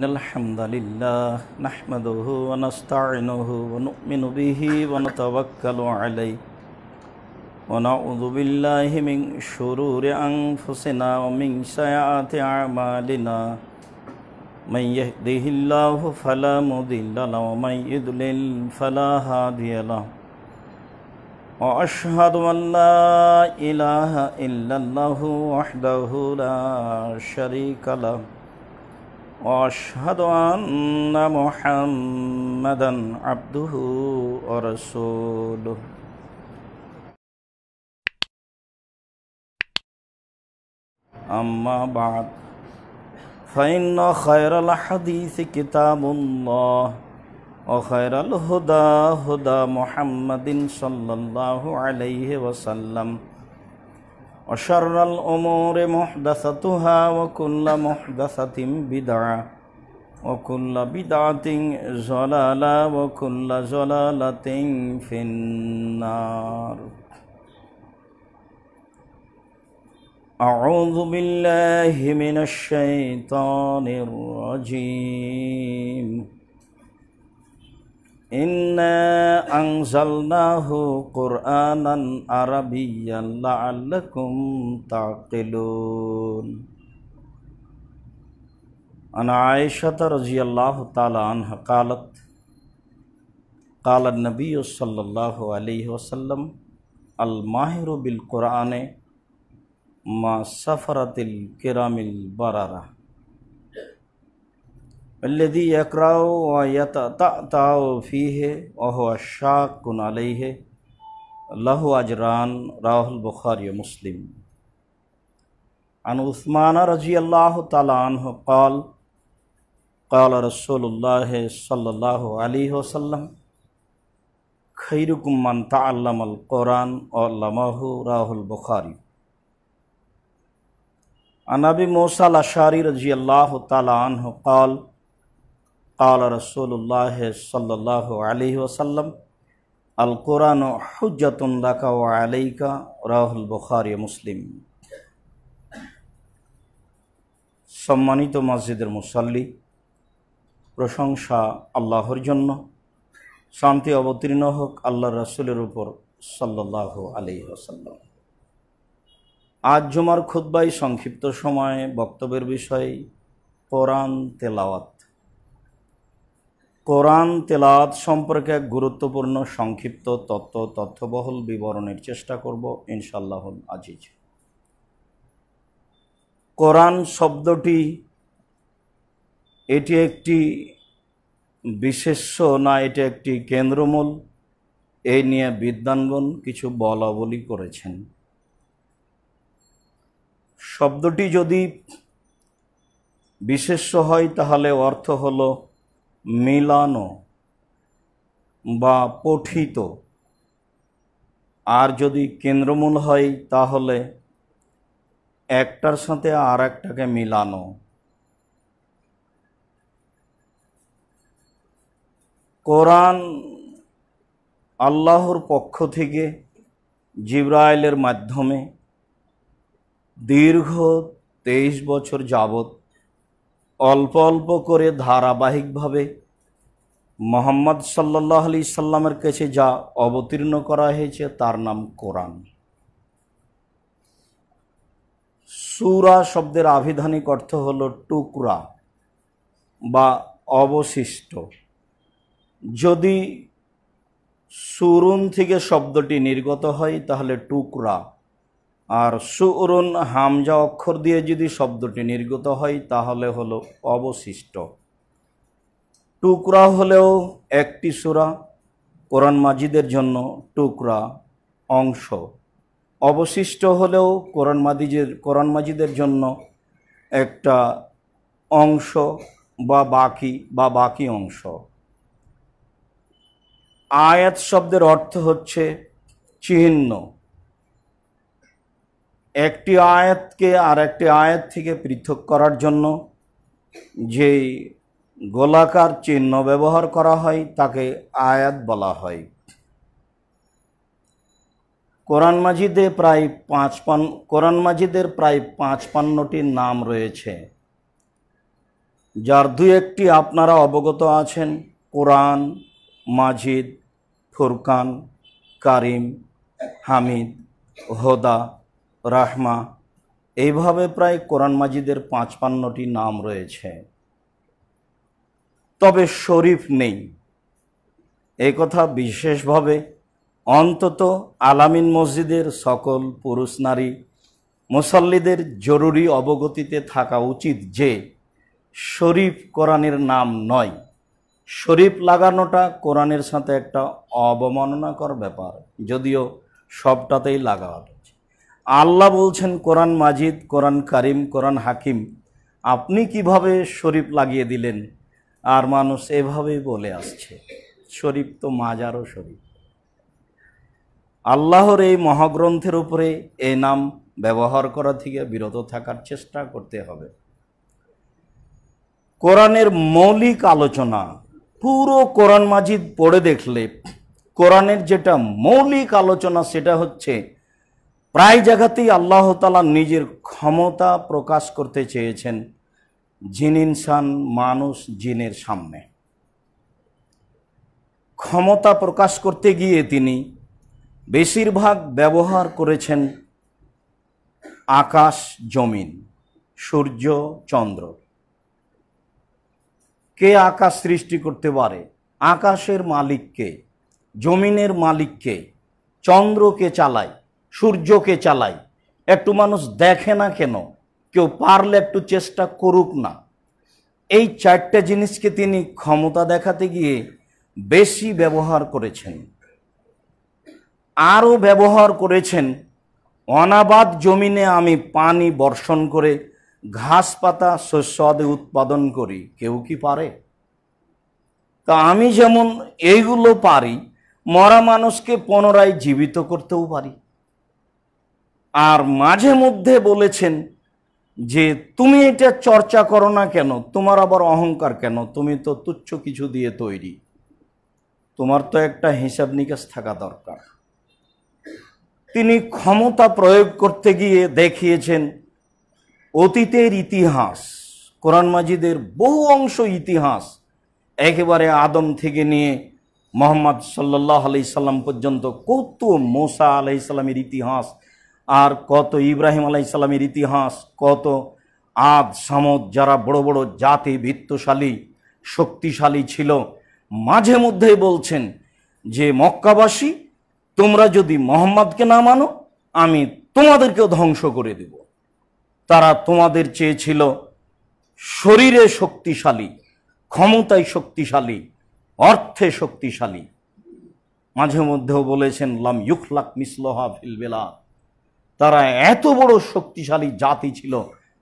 إن الحمد لله نحمده ونستعينه ونؤمن به ونتوكل عليه ونعوذ بالله من شرور أنفسنا ومن سيئات أعمالنا من يهده الله فلا مضل له ومن يضلل فلا هادي له وأشهد أن لا إله إلا الله وحده لا شريك له واشهد ان محمدا عبده ورسوله اما بعد فان خير الحديث كتاب الله وخير الهدى هدى محمد صلى الله عليه وسلم وشر الأمور محدثتها وكل محدثة بدعة وكل بدعة زلالة وكل زلالة في النار أعوذ بالله من الشيطان الرجيم عشت رضی اللہ تعالیٰ عنہ قال کالنبی صلی اللہ علیہ وسلم الماہر بالقرآن ما سفرت الكرام کرَ الدی و تا فی ہے اوہ اشاک کن علیہ ہے اللہ اجران راہ البخاری مسلم عن عثمان رضی اللہ تعالیٰ عنہ قال قال رسول اللہ صلی اللہ علیہ وسلم من تعلم القرآن علمہ راہ عن ابی موسیٰ الاشاری رضی اللہ تعالیٰ عنہ قال قال رسول الله صلى الله عليه وسلم القرآن حجة لك وعليك রাহুল البخاري মুসলিম সম্মানিত মসজিদের মুসল্লি প্রশংসা আল্লাহর জন্য শান্তি অবতীর্ণ হোক আল্লাহ রসুলের উপর সাল্লাহ আলি আসাল্লাম আজ জুমার খুদ্বাই সংক্ষিপ্ত সময়ে বক্তব্যের বিষয় কোরআন তেলাওয়াত কোরআন তেলাদ সম্পর্কে এক গুরুত্বপূর্ণ সংক্ষিপ্ত তত্ত্ব তথ্যবহল বিবরণের চেষ্টা করব ইনশাল্লাহ আজিজ কোরআন শব্দটি এটি একটি বিশেষ্য না এটি একটি কেন্দ্রমূল এই নিয়ে বিদ্যাঙ্গন কিছু বলাবলি করেছেন শব্দটি যদি বিশেষ্য হয় তাহলে অর্থ হলো মেলানো বা পঠিত আর যদি কেন্দ্রমূল হয় তাহলে একটার সাথে আর একটাকে মিলানো কোরআন আল্লাহর পক্ষ থেকে জিব্রাইলের মাধ্যমে দীর্ঘ তেইশ বছর যাবত অল্প অল্প করে ধারাবাহিকভাবে মোহাম্মদ সাল্লাহ আলি সাল্লামের কাছে যা অবতীর্ণ করা হয়েছে তার নাম কোরআন সুরা শব্দের আভিধানিক অর্থ হল টুকরা বা অবশিষ্ট যদি সুরুন থেকে শব্দটি নির্গত হয় তাহলে টুকরা আর সুরুন হামজা অক্ষর দিয়ে যদি শব্দটি নির্গত হয় তাহলে হলো অবশিষ্ট টুকরা হলেও একটি সুরা কোরআন মাজিদের জন্য টুকরা অংশ অবশিষ্ট হলেও কোরআন মাদিজের কোরআন মাজিদের জন্য একটা অংশ বা বাকি বা বাকি অংশ আয়াত শব্দের অর্থ হচ্ছে চিহ্ন একটি আয়াতকে আর একটি আয়াত থেকে পৃথক করার জন্য যে গোলাকার চিহ্ন ব্যবহার করা হয় তাকে আয়াত বলা হয় কোরআন মাজিদে প্রায় পাঁচ পান কোরআন মাজিদের প্রায় পাঁচ পান্নটি নাম রয়েছে যার দু একটি আপনারা অবগত আছেন কোরআন মাজিদ ফুরকান কারিম হামিদ হোদা রাহমা এইভাবে প্রায় কোরআন মাজিদের পাঁচ পান্নটি নাম রয়েছে তবে শরীফ নেই এ কথা বিশেষভাবে অন্তত আলামিন মসজিদের সকল পুরুষ নারী মুসল্লিদের জরুরি অবগতিতে থাকা উচিত যে শরীফ কোরআনের নাম নয় শরীফ লাগানোটা কোরআনের সাথে একটা অবমাননাকর ব্যাপার যদিও সবটাতেই লাগাওয়ার আল্লাহ বলছেন কোরআন মাজিদ কোরআন কারিম কোরআন হাকিম আপনি কিভাবে শরীফ লাগিয়ে দিলেন আর মানুষ এভাবেই বলে আসছে শরীফ তো মাজারও শরীফ আল্লাহর এই মহাগ্রন্থের উপরে এই নাম ব্যবহার করা থেকে বিরত থাকার চেষ্টা করতে হবে কোরআনের মৌলিক আলোচনা পুরো কোরআন মাজিদ পড়ে দেখলে কোরআনের যেটা মৌলিক আলোচনা সেটা হচ্ছে প্রায় জায়গাতেই আল্লাহ তালা নিজের ক্ষমতা প্রকাশ করতে চেয়েছেন জিন ইনসান মানুষ জিনের সামনে ক্ষমতা প্রকাশ করতে গিয়ে তিনি বেশিরভাগ ব্যবহার করেছেন আকাশ জমিন সূর্য চন্দ্র কে আকাশ সৃষ্টি করতে পারে আকাশের মালিককে জমিনের মালিককে চন্দ্রকে চালায় সূর্যকে চালাই একটু মানুষ দেখে না কেন কেউ পারলে একটু চেষ্টা করুক না এই চারটে জিনিসকে তিনি ক্ষমতা দেখাতে গিয়ে বেশি ব্যবহার করেছেন আরও ব্যবহার করেছেন অনাবাদ জমিনে আমি পানি বর্ষণ করে ঘাস পাতা শস্যাদি উৎপাদন করি কেউ কি পারে তা আমি যেমন এইগুলো পারি মরা মানুষকে পুনরায় জীবিত করতেও পারি আর মাঝে মধ্যে বলেছেন যে তুমি এটা চর্চা করো না কেন তোমার আবার অহংকার কেন তুমি তো তুচ্ছ কিছু দিয়ে তৈরি তোমার তো একটা হিসাব নিকাশ থাকা দরকার তিনি ক্ষমতা প্রয়োগ করতে গিয়ে দেখিয়েছেন অতীতের ইতিহাস কোরআন মাজিদের বহু অংশ ইতিহাস একেবারে আদম থেকে নিয়ে মোহাম্মদ সাল্লাহ আলি সাল্লাম পর্যন্ত কত মোসা আলাইসাল্লামের ইতিহাস আর কত ইব্রাহিম আলাই ইসলামের ইতিহাস কত আদ সামদ যারা বড় বড় জাতি ভিত্তশালী শক্তিশালী ছিল মাঝে মধ্যেই বলছেন যে মক্কাবাসী তোমরা যদি মোহাম্মদকে না মানো আমি তোমাদেরকেও ধ্বংস করে দেব তারা তোমাদের চেয়েছিল শরীরে শক্তিশালী ক্ষমতায় শক্তিশালী অর্থে শক্তিশালী মাঝে মধ্যেও বলেছেন লাম ইউখলাক মিসলোহা ফিলবেলা তারা এত বড় শক্তিশালী জাতি ছিল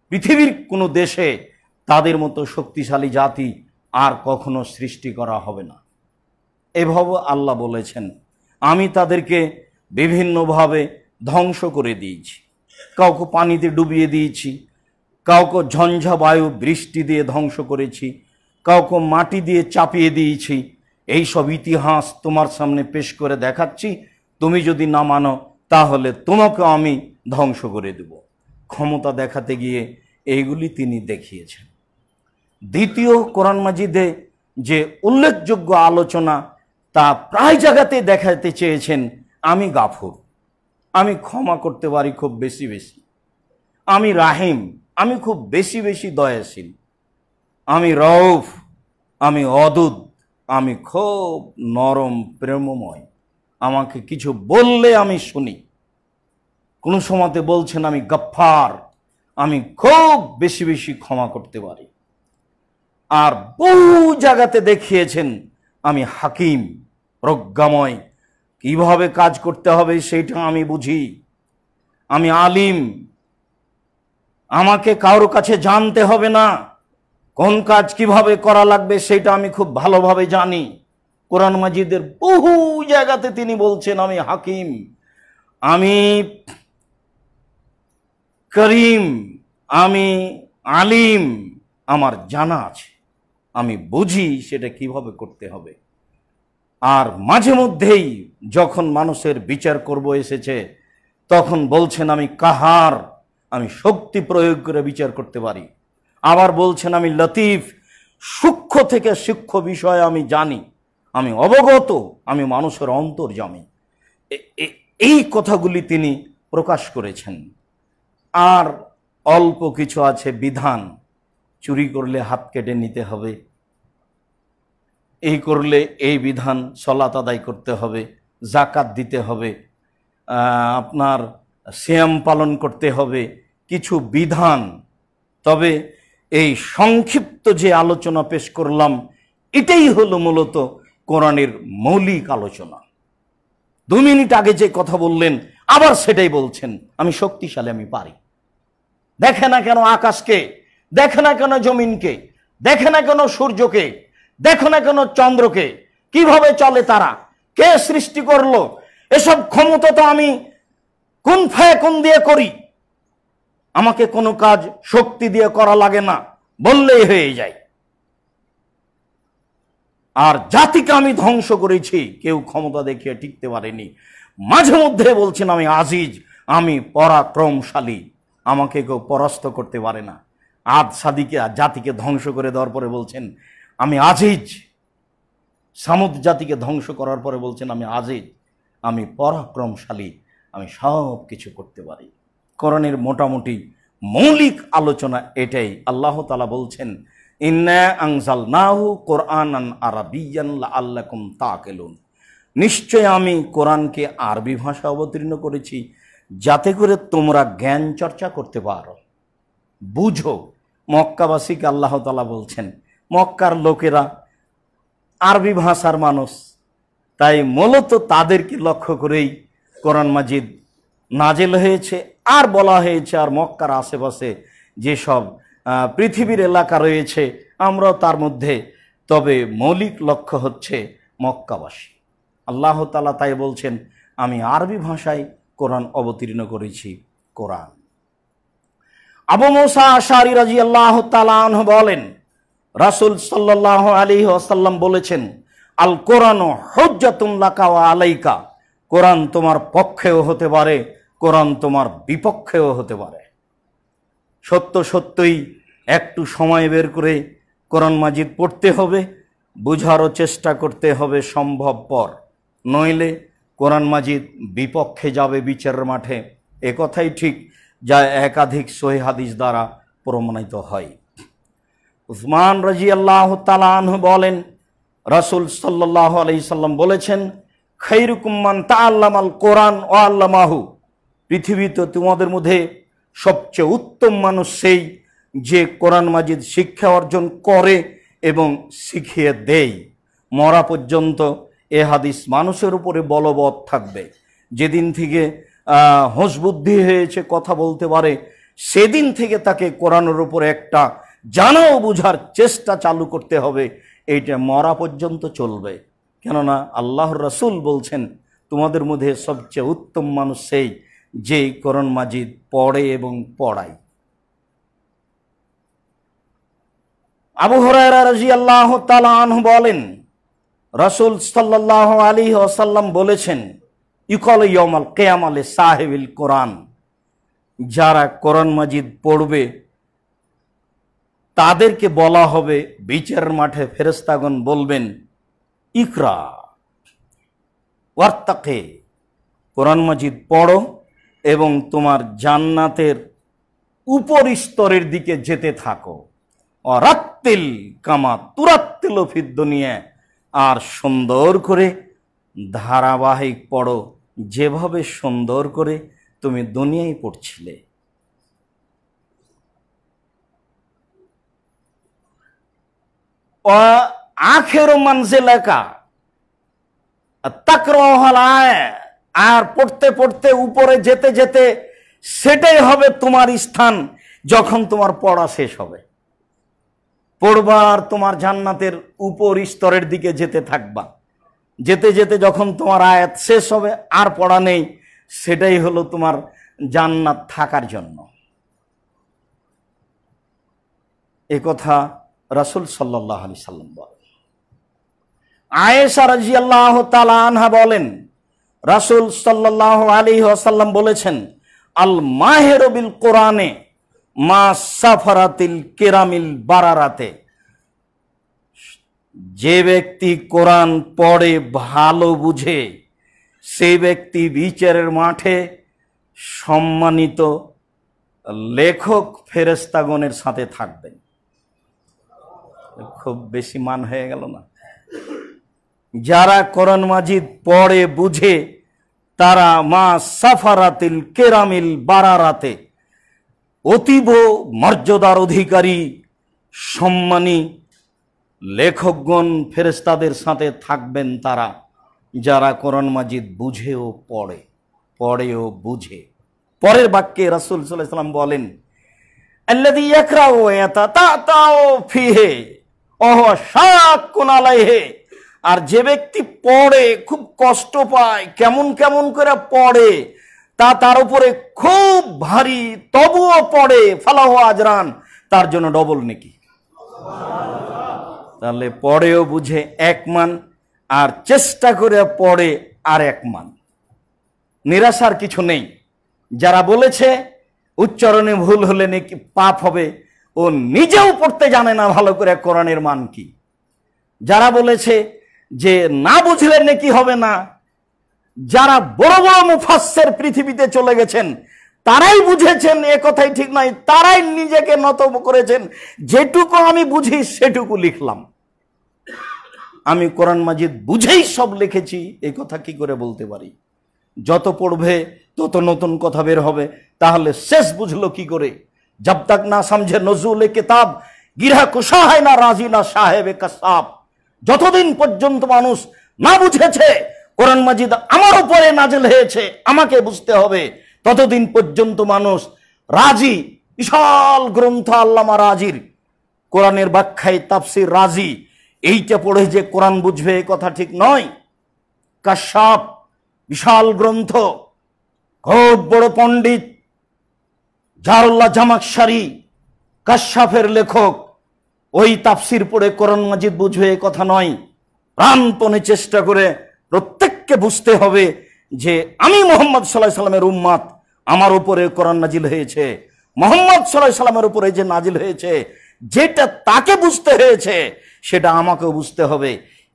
পৃথিবীর কোনো দেশে তাদের মতো শক্তিশালী জাতি আর কখনো সৃষ্টি করা হবে না এভাবে আল্লাহ বলেছেন আমি তাদেরকে বিভিন্নভাবে ধ্বংস করে দিয়েছি কাউকে পানিতে ডুবিয়ে দিয়েছি কাউকে ঝঞ্ঝা বায়ু বৃষ্টি দিয়ে ধ্বংস করেছি কাউকে মাটি দিয়ে চাপিয়ে দিয়েছি এই সব ইতিহাস তোমার সামনে পেশ করে দেখাচ্ছি তুমি যদি না মানো তাহলে তোমাকে আমি ধ্বংস করে দেব ক্ষমতা দেখাতে গিয়ে এইগুলি তিনি দেখিয়েছেন দ্বিতীয় কোরআন মাজিদে যে উল্লেখযোগ্য আলোচনা তা প্রায় জায়গাতে দেখাতে চেয়েছেন আমি গাফুর আমি ক্ষমা করতে পারি খুব বেশি বেশি আমি রাহিম আমি খুব বেশি বেশি দয়াশীল আমি রউফ আমি অদুদ আমি খুব নরম প্রেমময় আমাকে কিছু বললে আমি শুনি কোনো সময়তে বলছেন আমি গফার আমি খুব বেশি বেশি ক্ষমা করতে পারি আর বহু জায়গাতে দেখিয়েছেন আমি হাকিম প্রজ্ঞাময় কিভাবে কাজ করতে হবে সেইটা আমি বুঝি আমি আলিম আমাকে কারোর কাছে জানতে হবে না কোন কাজ কিভাবে করা লাগবে সেটা আমি খুব ভালোভাবে জানি কোরআন মাজিদের বহু জায়গাতে তিনি বলছেন আমি হাকিম আমি করিম আমি আলিম আমার জানা আছে আমি বুঝি সেটা কিভাবে করতে হবে আর মাঝে মধ্যেই যখন মানুষের বিচার করব এসেছে তখন বলছেন আমি কাহার আমি শক্তি প্রয়োগ করে বিচার করতে পারি আবার বলছেন আমি লতিফ সূক্ষ্ম থেকে সূক্ষ্ম বিষয় আমি জানি আমি অবগত আমি মানুষের অন্তর্জামী এই কথাগুলি তিনি প্রকাশ করেছেন আর অল্প কিছু আছে বিধান চুরি করলে হাত কেটে নিতে হবে এই করলে এই বিধান সলাত আদায় করতে হবে জাকাত দিতে হবে আপনার শ্যাম পালন করতে হবে কিছু বিধান তবে এই সংক্ষিপ্ত যে আলোচনা পেশ করলাম এটাই হলো মূলত কোরআনের মৌলিক আলোচনা দু মিনিট আগে যে কথা বললেন আবার সেটাই বলছেন আমি শক্তিশালী আমি পারি দেখে না কেন আকাশকে দেখে না কেন জমিনকে দেখে না কেন সূর্যকে দেখে না কেন চন্দ্রকে কিভাবে চলে তারা কে সৃষ্টি করলো এসব ক্ষমতা তো আমি কোন ফায় কোন দিয়ে করি আমাকে কোনো কাজ শক্তি দিয়ে করা লাগে না বললেই হয়ে যায় আর জাতিকে আমি ধ্বংস করেছি কেউ ক্ষমতা দেখিয়ে টিকতে পারেনি মাঝে মধ্যে বলছেন আমি আজিজ আমি পরাক্রমশালী আমাকে কেউ পরাস্ত করতে পারে না আদ সাদিকে আর জাতিকে ধ্বংস করে দেওয়ার পরে বলছেন আমি আজিজ সামুদ জাতিকে ধ্বংস করার পরে বলছেন আমি আজিজ আমি পরাক্রমশালী আমি সব কিছু করতে পারি করণের মোটামুটি মৌলিক আলোচনা এটাই আল্লাহ আল্লাহতালা বলছেন নাহু কোরআন নিশ্চয় আমি কোরআনকে আরবি ভাষা অবতীর্ণ করেছি যাতে করে তোমরা জ্ঞান চর্চা করতে পারো বুঝো মক্কাবাসীকে আল্লাহ তালা বলছেন মক্কার লোকেরা আরবি ভাষার মানুষ তাই মূলত তাদেরকে লক্ষ্য করেই কোরআন মাজিদ নাজেল হয়েছে আর বলা হয়েছে আর মক্কার আশেপাশে যেসব পৃথিবীর এলাকা রয়েছে আমরা তার মধ্যে তবে মৌলিক লক্ষ্য হচ্ছে মক্কাবাসী আল্লাহ তালা তাই বলছেন আমি আরবি ভাষায় কোরআন অবতীর্ণ করেছি কোরআন আবু মোসা আশারি রাজি আল্লাহ তালাহ বলেন রাসুল সাল্লাহ আলী আসাল্লাম বলেছেন আল কোরআন হজ্জাতুল্লাকা আলাইকা কোরআন তোমার পক্ষেও হতে পারে কোরআন তোমার বিপক্ষেও হতে পারে সত্য সত্যই একটু সময় বের করে কোরআন মাজিদ পড়তে হবে বোঝারও চেষ্টা করতে হবে সম্ভবপর নইলে কোরআন মাজিদ বিপক্ষে যাবে বিচারের মাঠে এ কথাই ঠিক যা একাধিক সহি হাদিস দ্বারা প্রমাণিত হয় উসমান রাজি আল্লাহ তালান বলেন রাসুল সাল্লাহ আলি সাল্লাম বলেছেন খৈরুকুম্মান তা আল্লাম আল কোরআন ও পৃথিবী পৃথিবীতে তোমাদের মধ্যে সবচেয়ে উত্তম মানুষ সেই যে কোরআন মাজিদ শিক্ষা অর্জন করে এবং শিখিয়ে দেয় মরা পর্যন্ত এ হাদিস মানুষের উপরে বলবৎ থাকবে যেদিন থেকে হোঁস হয়েছে কথা বলতে পারে সেদিন থেকে তাকে কোরআনের উপরে একটা জানাও বুঝার চেষ্টা চালু করতে হবে এইটা মরা পর্যন্ত চলবে কেননা আল্লাহর রসুল বলছেন তোমাদের মধ্যে সবচেয়ে উত্তম মানুষ সেই যে করণ মাজিদ পড়ে এবং পড়ায় আবু হরায়রা রাজি আল্লাহ তালু বলেন রসুল সাল্লাহ আলী আসাল্লাম বলেছেন ইকল ইয়মাল কেয়াম আলে সাহেবিল কোরআন যারা কোরআন মাজিদ পড়বে তাদেরকে বলা হবে বিচার মাঠে ফেরেস্তাগণ বলবেন ইকরা ওয়ার্তাকে কোরআন মাজিদ পড়ো এবং তোমার জান্নাতের উপর স্তরের দিকে যেতে থাকো অরাত্তিল কামা তুরাত্তিল ফিদ্দুনিয়া আর সুন্দর করে ধারাবাহিক পড়ো যেভাবে সুন্দর করে তুমি দুনিয়ায় পড়ছিলে আখের মানজেলাকা তাকরহালায় আর পড়তে পড়তে উপরে যেতে যেতে সেটাই হবে তোমার স্থান যখন তোমার পড়া শেষ হবে পড়বার তোমার জান্নাতের উপর স্তরের দিকে যেতে থাকবা যেতে যেতে যখন তোমার আয়াত শেষ হবে আর পড়া নেই সেটাই হলো তোমার জান্নাত থাকার জন্য এ কথা রাসুল সাল্লাহ আলি সাল্লাম বলেন আয়েশা রাজিয়াল্লাহ তালা আনহা বলেন রাসুল সাল্লাহ আলী আসাল্লাম বলেছেন আল মাহেরবিল কোরআনে মা সাফারাতিল কেরামিল বারারাতে যে ব্যক্তি কোরআন পড়ে ভালো বুঝে সেই ব্যক্তি বিচারের মাঠে সম্মানিত লেখক ফেরেস্তাগণের সাথে থাকবেন খুব বেশি মান হয়ে গেল না যারা করন মাজিদ পড়ে বুঝে তারা মা সাফারাতিল কেরামিল বারারাতে অতীব মর্যাদার অধিকারী সম্মানী লেখকগণ ফেরেস্তাদের সাথে থাকবেন তারা যারা করন মাজিদ বুঝেও পড়ে পড়েও বুঝে পরের বাক্যে রাসুল সাল্লাম বলেন আল্লাদি একরা ও ফিহে অহ সাত কোনালাই হে আর যে ব্যক্তি পড়ে খুব কষ্ট পায় কেমন কেমন করে পড়ে তা তার উপরে খুব ভারী তবুও পড়ে ফালাহ আজরান তার জন্য ডবল নাকি তাহলে পড়েও বুঝে এক মান আর চেষ্টা করে পড়ে আর এক মান নিরাশার কিছু নেই যারা বলেছে উচ্চারণে ভুল হলে নাকি পাপ হবে ও নিজেও পড়তে জানে না ভালো করে কোরআনের মান কি যারা বলেছে যে না বুঝলে নাকি হবে না যারা বড় বড় মুফাসের পৃথিবীতে চলে গেছেন তারাই বুঝেছেন এ কথাই ঠিক নয় তারাই নিজেকে নত করেছেন যেটুকু আমি বুঝি সেটুকু লিখলাম আমি কোরআন মাজিদ বুঝেই সব লিখেছি এ কথা কি করে বলতে পারি যত পড়বে তত নতুন কথা বের হবে তাহলে শেষ বুঝলো কি করে জব তাক না সমঝে নজরুল কেতাব গিরা কুশাহায় না রাজি না সাহেব কাসাব যতদিন পর্যন্ত মানুষ না বুঝেছে কোরআন মাজিদ আমার উপরে নাজেল হয়েছে আমাকে বুঝতে হবে ততদিন পর্যন্ত মানুষ রাজি বিশাল গ্রন্থ আল্লামা রাজির কোরআনের ব্যাখ্যায় তাপসির রাজি এইটা পড়ে যে কোরআন বুঝবে এ কথা ঠিক নয় কাশ্যাপ বিশাল গ্রন্থ খুব বড় পণ্ডিত জারুল্লাহ জামাকসারি কাশ্যাফের লেখক ওই তাফসির পড়ে করণ মাজিদ বুঝবে এ কথা নয় প্রাণপণে চেষ্টা করে প্রত্যেককে বুঝতে হবে যে আমি মোহাম্মদ সাল্লাহ সাল্লামের উম্মাত আমার উপরে কোরআন নাজিল হয়েছে মোহাম্মদ সাল্লাহ সাল্লামের উপরে যে নাজিল হয়েছে যেটা তাকে বুঝতে হয়েছে সেটা আমাকেও বুঝতে হবে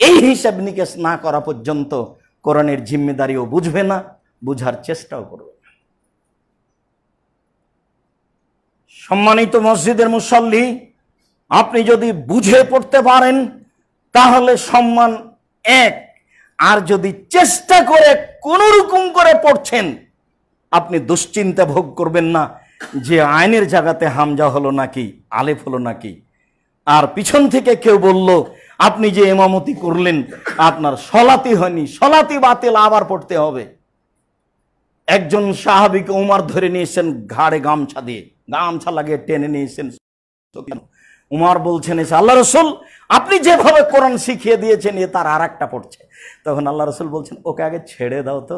এই হিসাব নিকেশ না করা পর্যন্ত করণের জিম্মেদারিও বুঝবে না বুঝার চেষ্টাও করবে সম্মানিত মসজিদের মুসল্লি আপনি যদি বুঝে পড়তে পারেন তাহলে সম্মান এক আর যদি চেষ্টা করে রকম করে পড়ছেন আপনি দুশ্চিন্তা ভোগ করবেন না যে আইনের জায়গাতে হামজা হলো নাকি আলেফ হলো নাকি আর পিছন থেকে কেউ বলল আপনি যে এমামতি করলেন আপনার সলাতি হয়নি সলাতি বাতিল আবার পড়তে হবে একজন সাহাবিকে উমার ধরে নিয়েছেন ঘাড়ে গামছা দিয়ে গামছা লাগিয়ে টেনে নিয়েছেন উমার বলছেন এসে আল্লাহ রসুল আপনি যেভাবে কোরআন শিখিয়ে দিয়েছেন এ তার আর একটা পড়ছে তখন আল্লাহ রসুল বলছেন ওকে আগে ছেড়ে দাও তো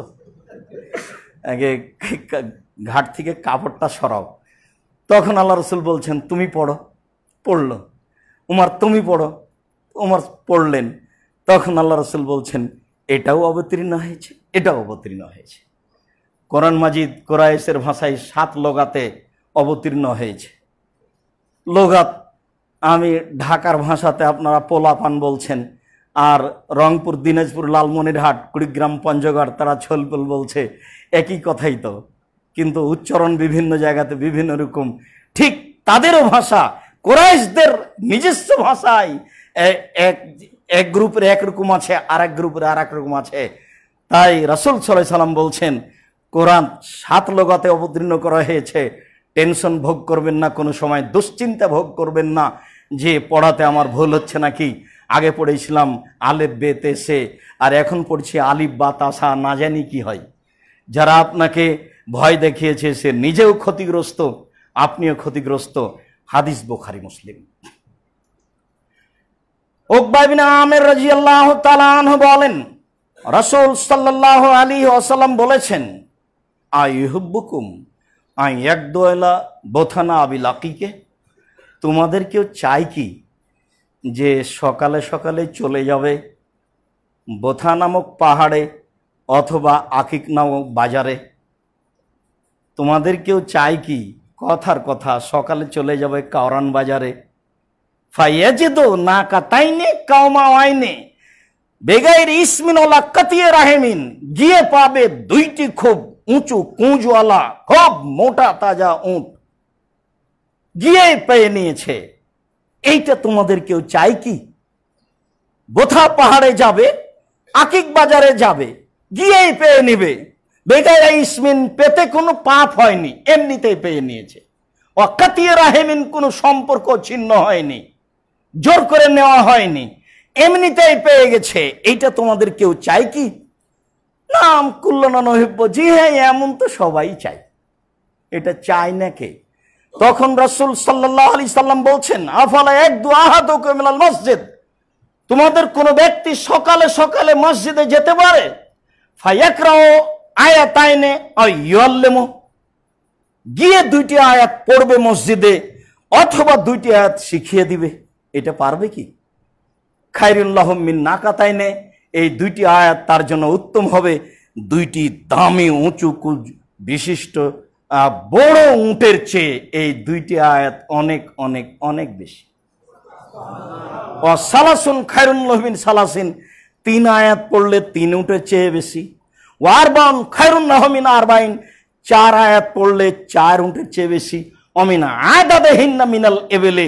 আগে ঘাট থেকে কাপড়টা সরাও তখন আল্লাহ রসুল বলছেন তুমি পড়ো পড়ল উমার তুমি পড়ো উমার পড়লেন তখন আল্লাহ রসুল বলছেন এটাও অবতীর্ণ হয়েছে এটাও অবতীর্ণ হয়েছে কোরআন মাজিদ কোরআসের ভাষায় সাত লোগাতে অবতীর্ণ হয়েছে লোগাত আমি ঢাকার ভাষাতে আপনারা পোলাপান বলছেন আর রংপুর দিনাজপুর লালমনিরহাট কুড়িগ্রাম পঞ্চগড় তারা ছলপুল বলছে একই কথাই তো কিন্তু উচ্চারণ বিভিন্ন জায়গাতে বিভিন্ন রকম ঠিক তাদেরও ভাষা কোরাইশদের নিজস্ব ভাষায় এক এক গ্রুপের একরকম আছে আর এক গ্রুপের আর এক রকম আছে তাই রাসুল সাল্লাহ সাল্লাম বলছেন কোরআন সাত লোগাতে অবতীর্ণ করা হয়েছে টেনশন ভোগ করবেন না কোনো সময় দুশ্চিন্তা ভোগ করবেন না যে পড়াতে আমার ভুল হচ্ছে নাকি আগে পড়েছিলাম আলেপ বেতে সে আর এখন পড়ছি আলিফ বা তাসা না জানি কি হয় যারা আপনাকে ভয় দেখিয়েছে সে নিজেও ক্ষতিগ্রস্ত আপনিও ক্ষতিগ্রস্ত হাদিস বোখারি মুসলিম আমের রাজি আল্লাহ বলেন রসুল সাল্লাহ আলী আসালাম বলেছেন আইহুব্বুকুম আই এক দোয়লা বোথানা আবি লাকিকে তোমাদের কেউ চাই কি যে সকালে সকালে চলে যাবে বোথা নামক পাহাড়ে অথবা আকিক নামক বাজারে তোমাদের কেউ চাই কি কথার কথা সকালে চলে যাবে কাওরান বাজারে ফাইয়া যেত না কাতাইনে কাউমা আইনে বেগাইর ইসমিন ওলা কাতিয়ে রাহেমিন গিয়ে পাবে দুইটি খুব উঁচু কুঁজওয়ালা খুব মোটা তাজা উঁট গিয়ে পেয়ে নিয়েছে এইটা তোমাদের কেউ চাই কি বোথা পাহাড়ে যাবে আকিক বাজারে যাবে গিয়েই পেয়ে নেবে বেগায়া ইসমিন পেতে কোনো পাপ হয়নি এমনিতেই পেয়ে নিয়েছে অকাতিয়ে রাহেমিন কোনো সম্পর্ক ছিন্ন হয়নি জোর করে নেওয়া হয়নি এমনিতেই পেয়ে গেছে এইটা তোমাদের কেউ চাই কি নাম কুল্লনা নহিব্য জি হ্যাঁ এমন তো সবাই চাই এটা চায় না কে তখন রাসুল সাল্লাহ আলি সাল্লাম বলছেন আফালা এক দু আহাত মসজিদ তোমাদের কোন ব্যক্তি সকালে সকালে মসজিদে যেতে পারে আল্লেমো গিয়ে দুইটি আয়াত পড়বে মসজিদে অথবা দুইটি আয়াত শিখিয়ে দিবে এটা পারবে কি খাইরুল্লাহ মিন নাকা তাইনে এই দুইটি আয়াত তার জন্য উত্তম হবে দুইটি দামি উঁচু বিশিষ্ট বড় উঁটের চেয়ে এই দুইটি আয়াত অনেক অনেক অনেক বেশি ও সালাসুন লহবিন সালাসিন তিন আয়াত পড়লে তিন উঁটের চেয়ে বেশি ও আরবান নহমিন আরবাইন চার আয়াত পড়লে চার উঁটের চেয়ে বেশি অমিনা আয়াদাদে হিন্না মিনাল এবেলে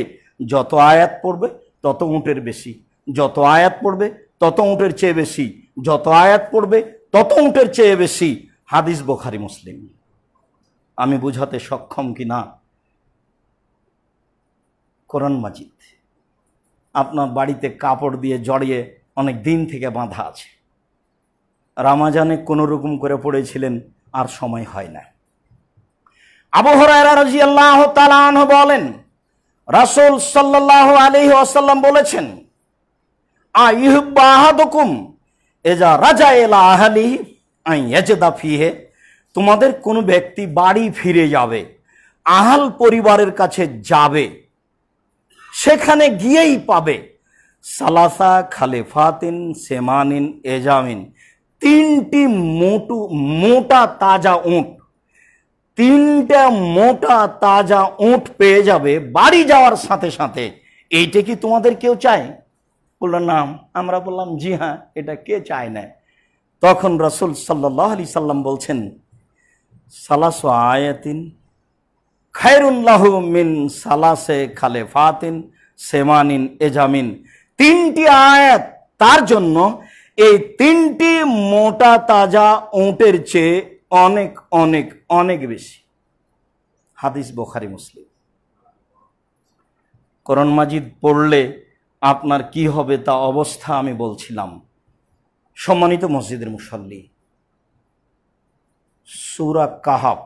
যত আয়াত পড়বে তত উঁটের বেশি যত আয়াত পড়বে তত উঁটের চেয়ে বেশি যত আয়াত পড়বে তত উঁটের চেয়ে বেশি হাদিস বোখারি মুসলিম আমি বুঝাতে সক্ষম কি না কোরআন মাজিদ আপনার বাড়িতে কাপড় দিয়ে জড়িয়ে অনেক দিন থেকে বাঁধা আছে রামাজানে কোনো রকম করে পড়েছিলেন আর সময় হয় না আবহাওয়া রাজি আল্লাহ বলেন রাসুল সাল্লাহ আলি আসাল্লাম বলেছেন এজা রাজা এলা আহালি আইয়াজেদা ফিহে তোমাদের কোনো ব্যক্তি বাড়ি ফিরে যাবে আহাল পরিবারের কাছে যাবে সেখানে গিয়েই পাবে সালাসা খালেফাতিন সেমানিন এজামিন তিনটি মোটু মোটা তাজা উঁট তিনটা মোটা তাজা উঁট পেয়ে যাবে বাড়ি যাওয়ার সাথে সাথে এইটা কি তোমাদের কেউ চায় বলল নাম আমরা বললাম জি হ্যাঁ এটা কে চায় না তখন রসুল সাল্লাহ আলি সাল্লাম বলছেন সালাস আয়াতিন খায়রুল্লাহ মিন সালাসে খালে ফাতিন সেমানিন এজামিন তিনটি আয়াত তার জন্য এই তিনটি মোটা তাজা উঁটের চেয়ে অনেক অনেক অনেক বেশি হাদিস বোখারি মুসলিম করণ মাজিদ পড়লে আপনার কি হবে তা অবস্থা আমি বলছিলাম সম্মানিত মসজিদের মুসল্লি সুরা কাহাফ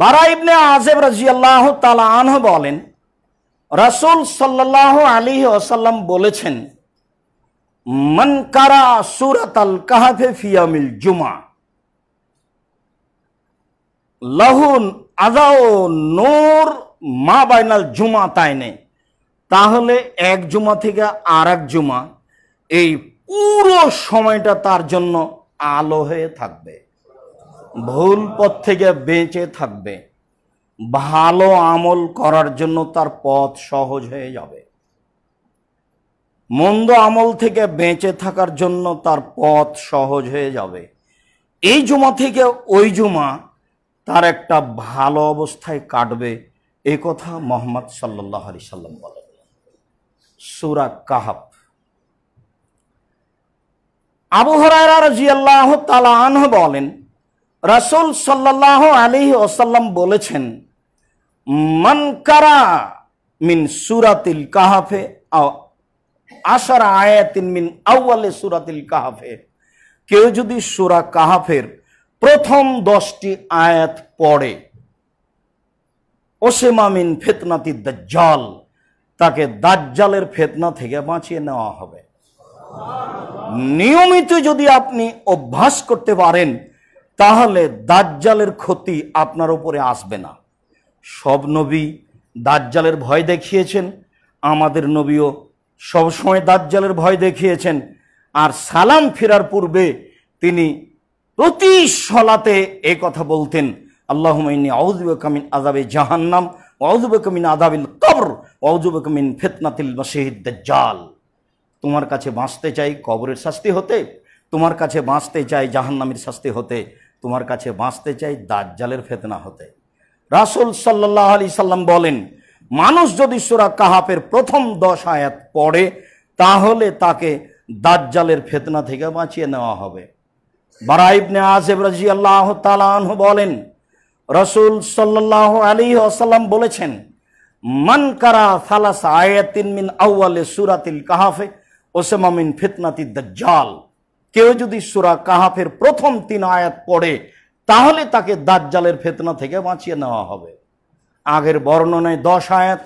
বারা ইবনে আজেব রাজিয়াল্লাহ তালা আনহ বলেন রাসুল সাল্লাহ আলী আসাল্লাম বলেছেন মনকারা সুরাত আল কাহাফে ফিয়ামিল জুমা লাহুন আজাও নূর মা বাইনাল জুমা তাই নেই তাহলে এক জুমা থেকে আর এক জুমা এই পুরো সময়টা তার জন্য আলো হয়ে থাকবে ভুল পথ থেকে বেঁচে থাকবে ভালো আমল করার জন্য তার পথ সহজ হয়ে যাবে মন্দ আমল থেকে বেঁচে থাকার জন্য তার পথ সহজ হয়ে যাবে এই জুমা থেকে ওই জুমা তার একটা ভালো অবস্থায় কাটবে এ কথা মোহাম্মদ সাল্লাহ আলি সাল্লাম বলেন সুরা কাহাব আবু হরাইরাজিয়াল্লাহ তালাহ বলেন রাসুল সাল্লাহ আলী ওসাল্লাম বলেছেন মানকারা মিন সুরাতিল কাহাফে আশার আয়াতিন মিন আউ্বালে সুরাতিল কাহাফে কেউ যদি সুরা কাহাফের প্রথম দশটি আয়াত পড়ে ওসেমামিন ফেতনাতি দাজ্জাল তাকে দাজ্জালের ফেতনা থেকে বাঁচিয়ে নেওয়া হবে নিয়মিত যদি আপনি অভ্যাস করতে পারেন তাহলে দাজ্জালের ক্ষতি আপনার উপরে আসবে না সব নবী দাজ্জালের ভয় দেখিয়েছেন আমাদের নবীও সবসময় দাজ্জালের ভয় দেখিয়েছেন আর সালাম ফেরার পূর্বে তিনি প্রতি সলাতে এ কথা বলতেন আল্লাহমিন আউজুবকামিন আজাবে জাহান্নাম ওয়াউজুবকামিন আদাবিল কবর ওয়াউজুবকামিন ফেতনাতিল মশিহিদ জাল তোমার কাছে বাঁচতে চাই কবরের শাস্তি হতে তোমার কাছে বাঁচতে চাই জাহান্নামের শাস্তি হতে তোমার কাছে বাঁচতে চাই দাজ্জালের ফেতনা হতে রাসুল সাল্লাহ আলি সাল্লাম বলেন মানুষ যদি সুরা কাহাপের প্রথম দশ আয়াত পড়ে তাহলে তাকে দাজ্জালের ফেতনা থেকে বাঁচিয়ে নেওয়া হবে বারাইবনে আজেব রাজি আল্লাহ তালাহ বলেন রসুল সাল্লাহ আলী আসাল্লাম বলেছেন মান কারা ফালাস আয়াতিন মিন আউ্য়ালে সুরাতিল কাহাফে ওসেমামিন ফিতনাতি দাজ্জাল কেউ যদি সুরা কাহাফের প্রথম তিন আয়াত পড়ে তাহলে তাকে দাজ্জালের ফেতনা থেকে বাঁচিয়ে নেওয়া হবে আগের বর্ণনায় দশ আয়াত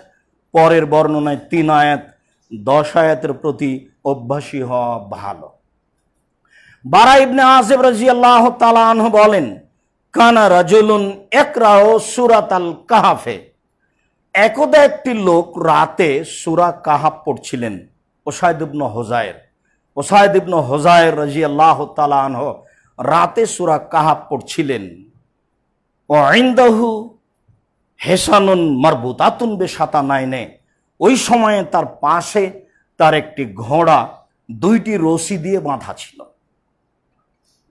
পরের বর্ণনায় তিন আয়াত দশ আয়াতের প্রতি অভ্যাসী হওয়া ভালো বারা ইবনে আসেফ রাজিয়াল্লাহ তালাহ বলেন কানা রাজুলুন একরাহ সুরাত আল কাহাফে একদা একটি লোক রাতে সুরা কাহাব পড়ছিলেন ওসায়দিবন হোজায়ের ওসায়দিবন হোজায়ের রাজি আল্লাহ তালাহ রাতে সুরা কাহাব পড়ছিলেন ও আইন্দাহু হেসানুন মারবুতাতুন বেসাতা নাইনে ওই সময়ে তার পাশে তার একটি ঘোড়া দুইটি রশি দিয়ে বাঁধা ছিল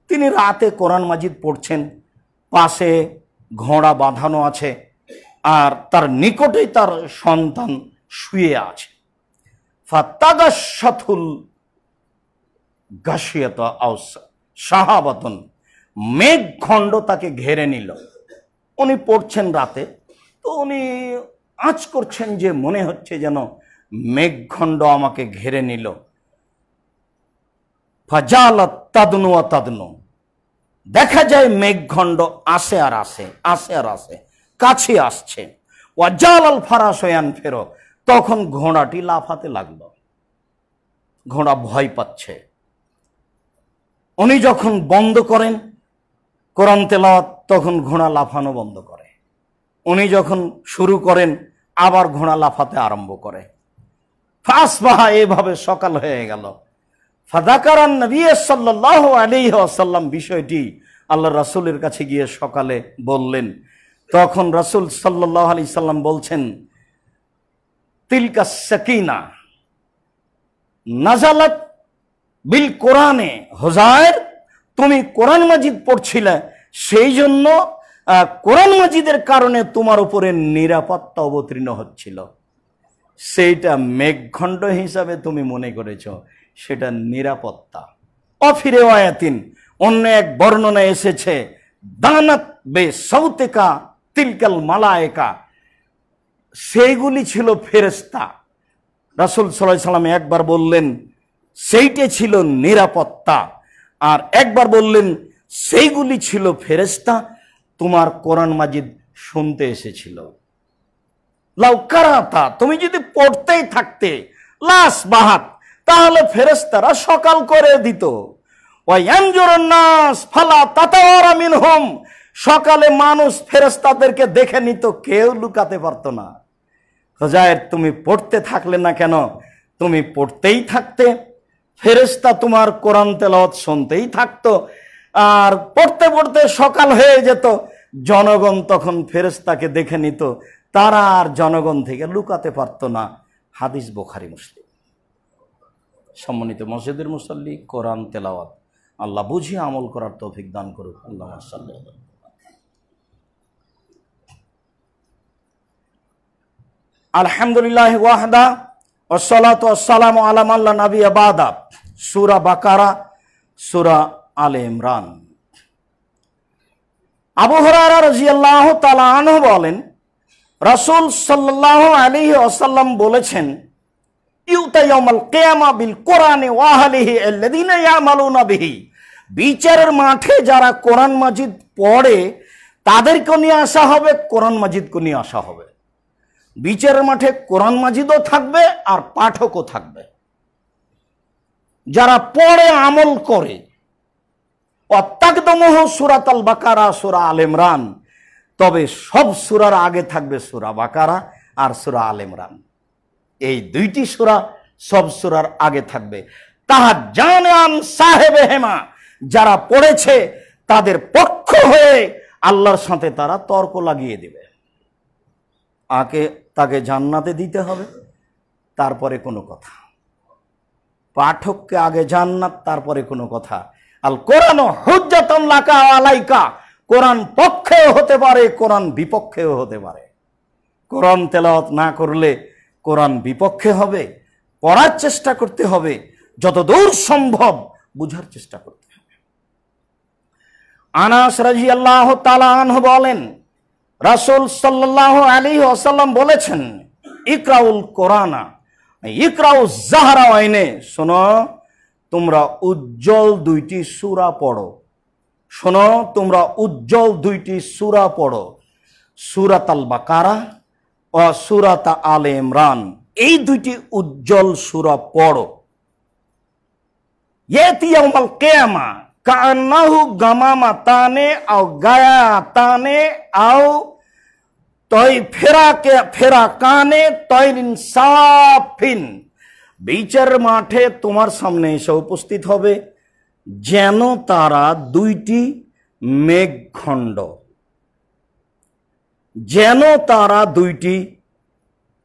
তিনি রাতে কোরআন মাজিদ পড়ছেন পাশে ঘোড়া বাঁধানো আছে আর তার নিকটেই তার সন্তান শুয়ে আছে ফাত্তাদাসুল মেঘখণ্ড তাকে ঘেরে নিল উনি পড়ছেন রাতে তো উনি আঁচ করছেন যে মনে হচ্ছে যেন মেঘখণ্ড আমাকে ঘেরে নিল ফাজাল তাদনু তাদনু দেখা যায় মেঘখণ্ড আসে আর আসে আসে আর আসে কাছে আসছে ওয়াজাল আল ফারাসয়ান ফেরো তখন ঘোড়াটি লাফাতে লাগল ঘোড়া ভয় পাচ্ছে উনি যখন বন্ধ করেন কোরআন তেলাওয়াত তখন ঘোড়া লাফানো বন্ধ করে উনি যখন শুরু করেন আবার ঘোড়া লাফাতে আরম্ভ করে ফাঁস বাহা এভাবে সকাল হয়ে গেল ফাদাকারান নবী সাল্লাহ আলী বিষয়টি আল্লাহ রাসুলের কাছে গিয়ে সকালে বললেন তখন রাসুল সাল্লাহ আলি সাল্লাম বলছেন তিলকা সকিনা নাজালাত বিল কোরআনে হোজায়ের তুমি কোরআন মাজিদ পড়ছিলে সেই জন্য কোরআন মাজিদের কারণে তোমার উপরে নিরাপত্তা অবতীর্ণ হচ্ছিল সেইটা মেঘখণ্ড হিসাবে তুমি মনে করেছ সেটা নিরাপত্তা অফিরে আয়াতিন অন্য এক বর্ণনা এসেছে দানাত বে সৌতেকা তিলকাল মালায়েকা সেইগুলি ছিল ফেরেস্তা রাসুল সাল্লাহ সাল্লাম একবার বললেন সেইটে ছিল নিরাপত্তা আর একবার বললেন সেইগুলি ছিল ফেরেস্তা তোমার কোরআন মাজিদ শুনতে এসেছিল লাউকারাতা তুমি যদি পড়তেই থাকতে লাস বাহাত তাহলে ফেরেস্তারা সকাল করে দিত নাস ফালা সকালে মানুষ ফেরেস্তাদেরকে দেখে নিত কেউ লুকাতে পারত না হজায়ের তুমি পড়তে থাকলে না কেন তুমি পড়তেই থাকতে ফেরেস্তা তোমার কোরআন তেলত শুনতেই থাকতো আর পড়তে পড়তে সকাল হয়ে যেত জনগণ তখন ফেরেস্তাকে দেখে নিত তারা আর জনগণ থেকে লুকাতে পারত না হাদিস বোখারি মুসলিম সম্মানিত মসজিদের মুসল্লি কোরআন তেলাওয়াত আল্লাহ বুঝি আমল করার তৌফিক দান করুক আল্লাহ মাসাল্লি আলহামদুলিল্লাহ ওয়াহদা ওসলাত ওসালাম আলাম আল্লাহ নাবি আবাদা সুরা বাকারা সুরা আলে ইমরান আবু হরারা রাজিয়াল্লাহ তালা আনহ বলেন রসুল সাল্লাহ আলী ওসাল্লাম বলেছেন বিচারের মাঠে যারা কোরআন মাজিদ পড়ে তাদেরকে নিয়ে আসা হবে কোরআন মাজিদকে নিয়ে আসা হবে বিচারের মাঠে কোরআন মাজিদও থাকবে আর পাঠকও থাকবে যারা পড়ে আমল করে অত্যাকদমহ সুরাত আল বাকারা সুরা আলেমরান তবে সব সুরার আগে থাকবে সুরা বাকারা আর সুরা আলেমরান এই দুইটি সুরা সব সুরার আগে থাকবে তাহা জানান সাহেবে হেমা যারা পড়েছে তাদের পক্ষ হয়ে আল্লাহর সাথে তারা তর্ক লাগিয়ে দেবে আকে তাকে জান্নাতে দিতে হবে তারপরে কোনো কথা পাঠককে আগে জান্নাত তারপরে কোনো কথা আল কোরআন হুজ্জাতন লাকা আলাইকা কোরআন পক্ষেও হতে পারে কোরআন বিপক্ষেও হতে পারে কোরআন তেলাওয়াত না করলে কোরআন বিপক্ষে হবে পড়ার চেষ্টা করতে হবে যতদূর সম্ভব বুঝার চেষ্টা করতে হবে আনাস রাজি আল্লাহ তালাহ বলেন রাসুল সাল্লাহ আলী আসাল্লাম বলেছেন ইকরাউল কোরআনা ইকরাউল জাহারা আইনে শোনো তোমরা উজ্জ্বল দুইটি সুরা পড়ো শোনো তোমরা উজ্জ্বল দুইটি সুরা পড়ো সুরাতাল বাকারা সুরাতা আলে ইমরান এই দুইটি উজ্জ্বল সুরা পড়ো কেয়ামা কান্নাহু গামামা তানে আও গায়া তানে আও তই ফেরা কে ফেরা কানে তৈরিন সাফিন বিচার মাঠে তোমার সামনে এসে উপস্থিত হবে যেন তারা দুইটি মেঘখণ্ড যেন তারা দুইটি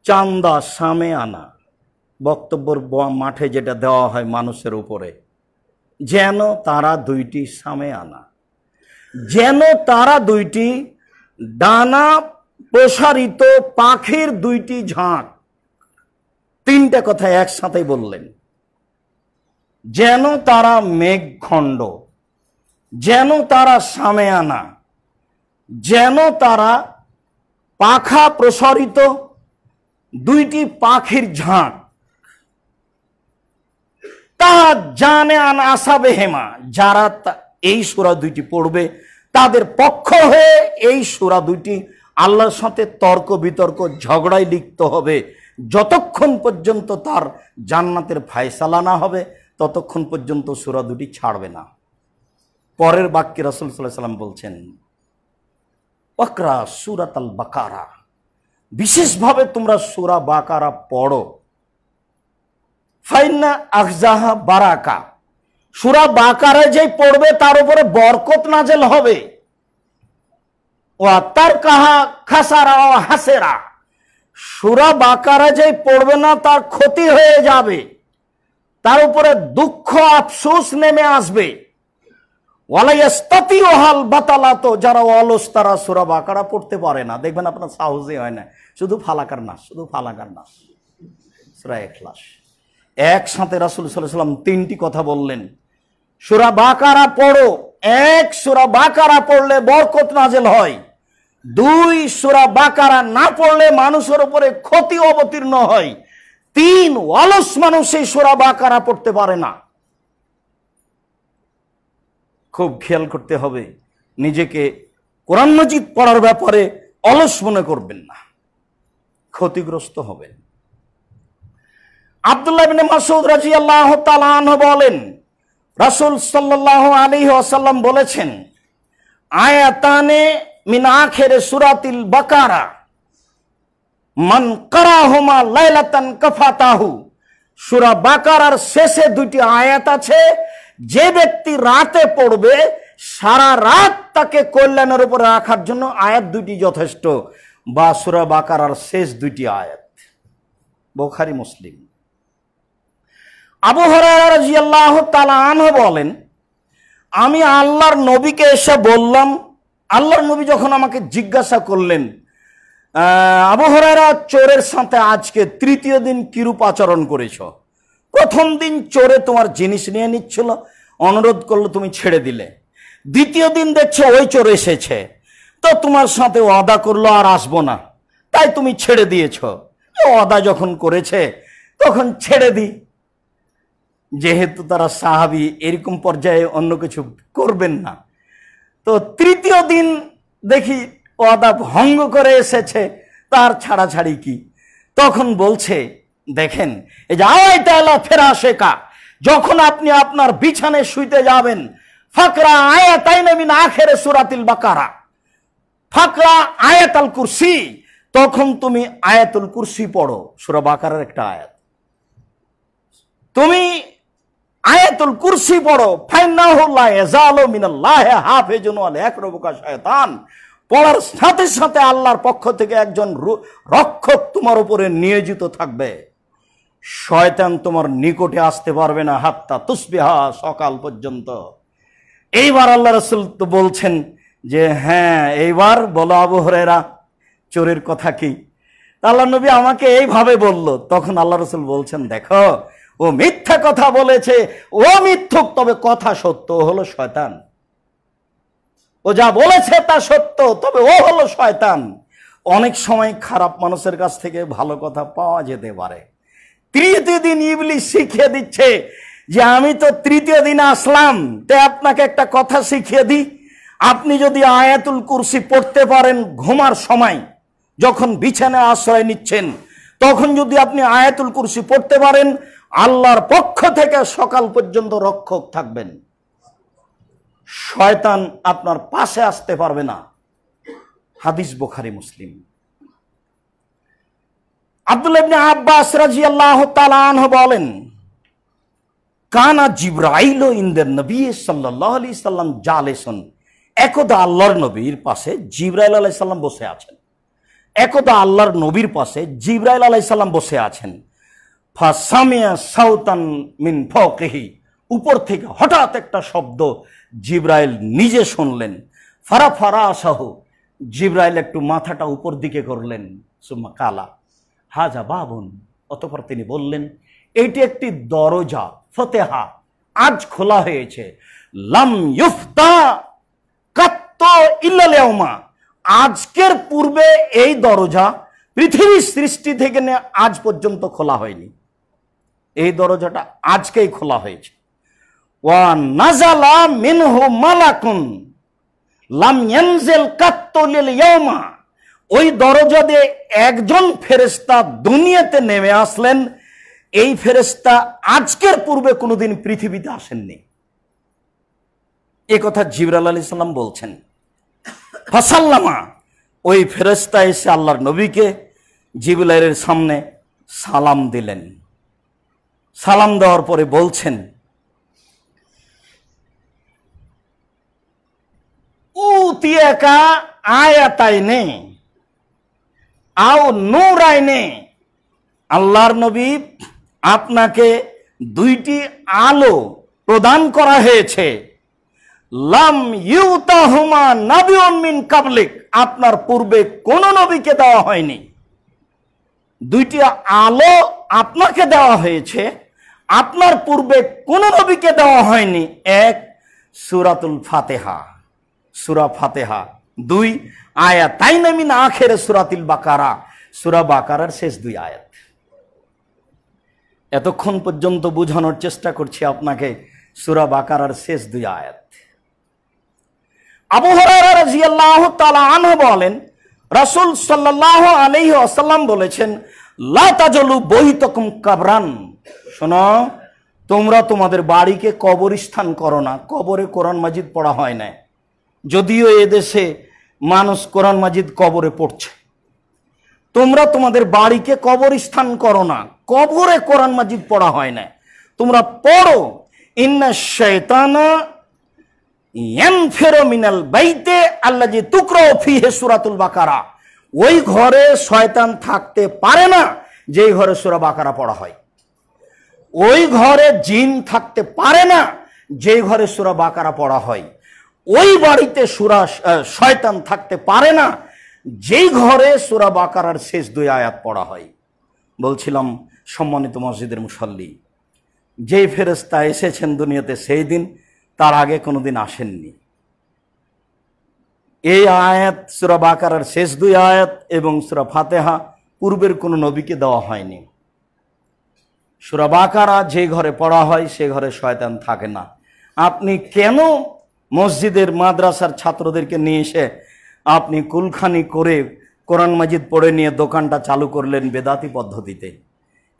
চান্দা সামে আনা বক্তব্যর মাঠে যেটা দেওয়া হয় মানুষের উপরে যেন তারা দুইটি সামে আনা যেন তারা দুইটি ডানা প্রসারিত পাখির দুইটি ঝাঁক তিনটা কথা একসাথে বললেন যেন তারা মেঘখণ্ড যেন তারা সামে আনা যেন তারা পাখা প্রসারিত দুইটি পাখির ঝাঁক তা জানে আন আসাবে হেমা যারা এই সুরা দুইটি পড়বে তাদের পক্ষ হয়ে এই সুরা দুইটি আল্লাহর সাথে তর্ক বিতর্ক ঝগড়ায় লিপ্ত হবে যতক্ষণ পর্যন্ত তার জান্নাতের ফায়সালা না হবে ততক্ষণ পর্যন্ত সুরা দুটি ছাড়বে না পরের বাক্যে রসুল সাল্লাহ সাল্লাম বলছেন অকরা সুরাত আল বাকারা বিশেষভাবে তোমরা সুরা বাকারা পড়ো ফাইনা আফজাহা বারাকা সুরা বাকারা যে পড়বে তার উপরে বরকত নাজেল হবে ও তার কাহা খাসারা ও হাসেরা সুরা বাকারা যে পড়বে না তার ক্ষতি হয়ে যাবে তার উপরে দুঃখ আফসোস নেমে আসবে ওয়ালাইয়াস্তাতিওহাল বাতালাতো যারা অলস তারা সুরা বাঁকারা পড়তে পারে না দেখবেন আপনার সাহসই হয় না শুধু ফালাকার নাস শুধু ফালাকার নাস সুরা এখলাস একসাথে রাসুল সাল্লাম তিনটি কথা বললেন সুরা বাঁকারা পড়ো এক সুরা বাঁকারা পড়লে বরকত নাজেল হয় দুই সুরা বাঁকারা না পড়লে মানুষের উপরে ক্ষতি অবতীর্ণ হয় তিন অলস মানুষ এই সুরা বাঁকারা পড়তে পারে না খুব খেয়াল করতে হবে নিজেকে কোরআন মজিদ পড়ার ব্যাপারে অলস মনে করবেন না ক্ষতিগ্রস্ত হবেন আবদুল্লাহ বিন মাসুদ রাজি আল্লাহ বলেন রাসুল সাল্লাহ আলী আসাল্লাম বলেছেন আয়াতানে মিন আখের সুরাতিল বাকারা মান কারাহুমা লাইলাতান কফাতাহু সুরা বাকারার শেষে দুটি আয়াত আছে যে ব্যক্তি রাতে পড়বে সারা রাত তাকে কল্যাণের উপরে রাখার জন্য আয়াত দুটি যথেষ্ট বা বাকারার শেষ দুটি আয়াত বোখারি মুসলিম আবু তালা তালান বলেন আমি আল্লাহর নবীকে এসে বললাম আল্লাহর নবী যখন আমাকে জিজ্ঞাসা করলেন আবহরারা চোরের সাথে আজকে তৃতীয় দিন কিরূপ আচরণ করেছ প্রথম দিন চোরে তোমার জিনিস নিয়ে নিচ্ছিল অনুরোধ করলো তুমি ছেড়ে দিলে দ্বিতীয় দিন দেখছো ওই চোর এসেছে তো তোমার সাথে ওয়াদা করলো আর আসবো না তাই তুমি ছেড়ে দিয়েছ ওয়াদা যখন করেছে তখন ছেড়ে দি যেহেতু তারা সাহাবি এরকম পর্যায়ে অন্য কিছু করবেন না তো তৃতীয় দিন দেখি ওয়াদা ভঙ্গ করে এসেছে তার ছাড়াছাড়ি কি তখন বলছে দেখেন এই যে আওয়াই তালা ফেরা শেখা যখন আপনি আপনার বিছানে শুইতে যাবেন ফাকরা আয়াতাইনামিন আখেরে সুরাতিল বাকারা ফাকরা আয়াতাল কুরসি তখন তুমি আয়াতুল কুরসি পড়ো সুরা বাকারার একটা আয়াত তুমি আয়াতুল কুরসি পড়ো শয়তান পড়ার সাথে সাথে আল্লাহর পক্ষ থেকে একজন রক্ষক তোমার উপরে নিয়োজিত থাকবে শয়তান তোমার নিকটে আসতে পারবে না হাত্তা তুসবিহা সকাল পর্যন্ত এইবার আল্লাহ রসুল তো বলছেন যে হ্যাঁ এইবার বলো আবু হরেরা চোরের কথা কি আল্লাহ নবী আমাকে এইভাবে বলল তখন আল্লাহ রসুল বলছেন দেখো ও মিথ্যা কথা বলেছে ও মিথ্যুক তবে কথা সত্য হলো শয়তান ও যা বলেছে তা সত্য তবে ও হলো শয়তান অনেক সময় খারাপ মানুষের কাছ থেকে ভালো কথা পাওয়া যেতে পারে তৃতীয় দিন ইবলি শিখিয়ে দিচ্ছে যে আমি তো তৃতীয় দিন আসলাম তে আপনাকে একটা কথা শিখিয়ে দিই আপনি যদি আয়াতুল কুরসি পড়তে পারেন ঘুমার সময় যখন বিছানায় আশ্রয় নিচ্ছেন তখন যদি আপনি আয়াতুল কুরসি পড়তে পারেন আল্লাহর পক্ষ থেকে সকাল পর্যন্ত রক্ষক থাকবেন শয়তান আপনার পাশে আসতে পারবে না হাদিস বোখারি মুসলিম আব্দুল ইবনে আব্বাস রাজি আল্লাহ তালানহ বলেন কানা জিব্রাইল ইন্দের নবী সাল্লাহ আলি সাল্লাম জালেসন একদা আল্লাহর নবীর পাশে জিব্রাইল আলাই সাল্লাম বসে আছেন একদা আল্লাহর নবীর পাশে জিব্রাইল আলাই সাল্লাম বসে আছেন ফাসামিয়া সাউতান মিন ফকেহি উপর থেকে হঠাৎ একটা শব্দ জিব্রাইল নিজে শুনলেন ফারা ফারা আসাহ জিব্রাইল একটু মাথাটা উপর দিকে করলেন সুম্মা কালা হাজা বাবুন অতপর তিনি বললেন এটি একটি দরজা ফতেহা আজ খোলা হয়েছে লাম ইল্লা আজকের পূর্বে এই দরজা পৃথিবীর সৃষ্টি থেকে আজ পর্যন্ত খোলা হয়নি এই দরজাটা আজকেই খোলা হয়েছে ওয়া নাজালা মালাকুন লাম ইয়ানজিল কাত্ত ওই দরজা দিয়ে একজন ফেরেস্তা দুনিয়াতে নেমে আসলেন এই ফেরেস্তা আজকের পূর্বে কোনোদিন পৃথিবীতে আসেননি এ কথা জিবরাল আলী সাল্লাম বলছেন ফাসাল্লামা ওই ফেরেস্তা এসে আল্লাহর নবীকে জিবলাইয়ের সামনে সালাম দিলেন সালাম দেওয়ার পরে বলছেন উ তিয়াকা আয়াতাই নেই আও নূর আইনে আল্লাহর নবী আপনাকে দুইটি আলো প্রদান করা হয়েছে লাম ইউতাহুমা নাবিউন মিন কাবলিক আপনার পূর্বে কোন নবীকে দেওয়া হয়নি দুইটি আলো আপনাকে দেওয়া হয়েছে আপনার পূর্বে কোন নবীকে দেওয়া হয়নি এক সুরাতুল ফাতেহা সুরা ফাতেহা দুই আয়াত তাই নামিন আখের সুরাতিল বাকারা সুরা বাকারার শেষ দুই আয়াত এতক্ষণ পর্যন্ত বোঝানোর চেষ্টা করছি আপনাকে সুরা বাকারার শেষ দুই আয়াত আবু তালা আনহ বলেন রাসুল সাল্লাহ আলহি আসাল্লাম বলেছেন লাতাজলু বহিতকুম কাবরান শোনো তোমরা তোমাদের বাড়িকে কবরস্থান করো না কবরে কোরআন মাজিদ পড়া হয় না যদিও এদেশে মানুষ কোরআন মাজিদ কবরে পড়ছে তোমরা তোমাদের বাড়িকে কবর স্থান করো না কবরে কোরআন মাজিদ পড়া হয় না তোমরা পড়ো ইন্না শৈতানা মিনাল বাইতে আল্লাহ যে টুকরো ফিহে সুরাতুল বাকারা ওই ঘরে শয়তান থাকতে পারে না যেই ঘরে সুরা বাকারা পড়া হয় ওই ঘরে জিন থাকতে পারে না যেই ঘরে সুরা বাকারা পড়া হয় ওই বাড়িতে সুরা শয়তান থাকতে পারে না যেই ঘরে সুরা বাকারার শেষ দুই আয়াত পড়া হয় বলছিলাম সম্মানিত মসজিদের মুসল্লি যেই ফেরস্তা এসেছেন দুনিয়াতে সেই দিন তার আগে কোনো দিন আসেননি এই আয়াত সুরা বাকারার শেষ দুই আয়াত এবং সুরা ফাতেহা পূর্বের কোনো নবীকে দেওয়া হয়নি সুরা বাকারা যে ঘরে পড়া হয় সে ঘরে শয়তান থাকে না আপনি কেন মসজিদের মাদ্রাসার ছাত্রদেরকে নিয়ে এসে আপনি কুলখানি করে কোরআন মাজিদ পড়ে নিয়ে দোকানটা চালু করলেন বেদাতি পদ্ধতিতে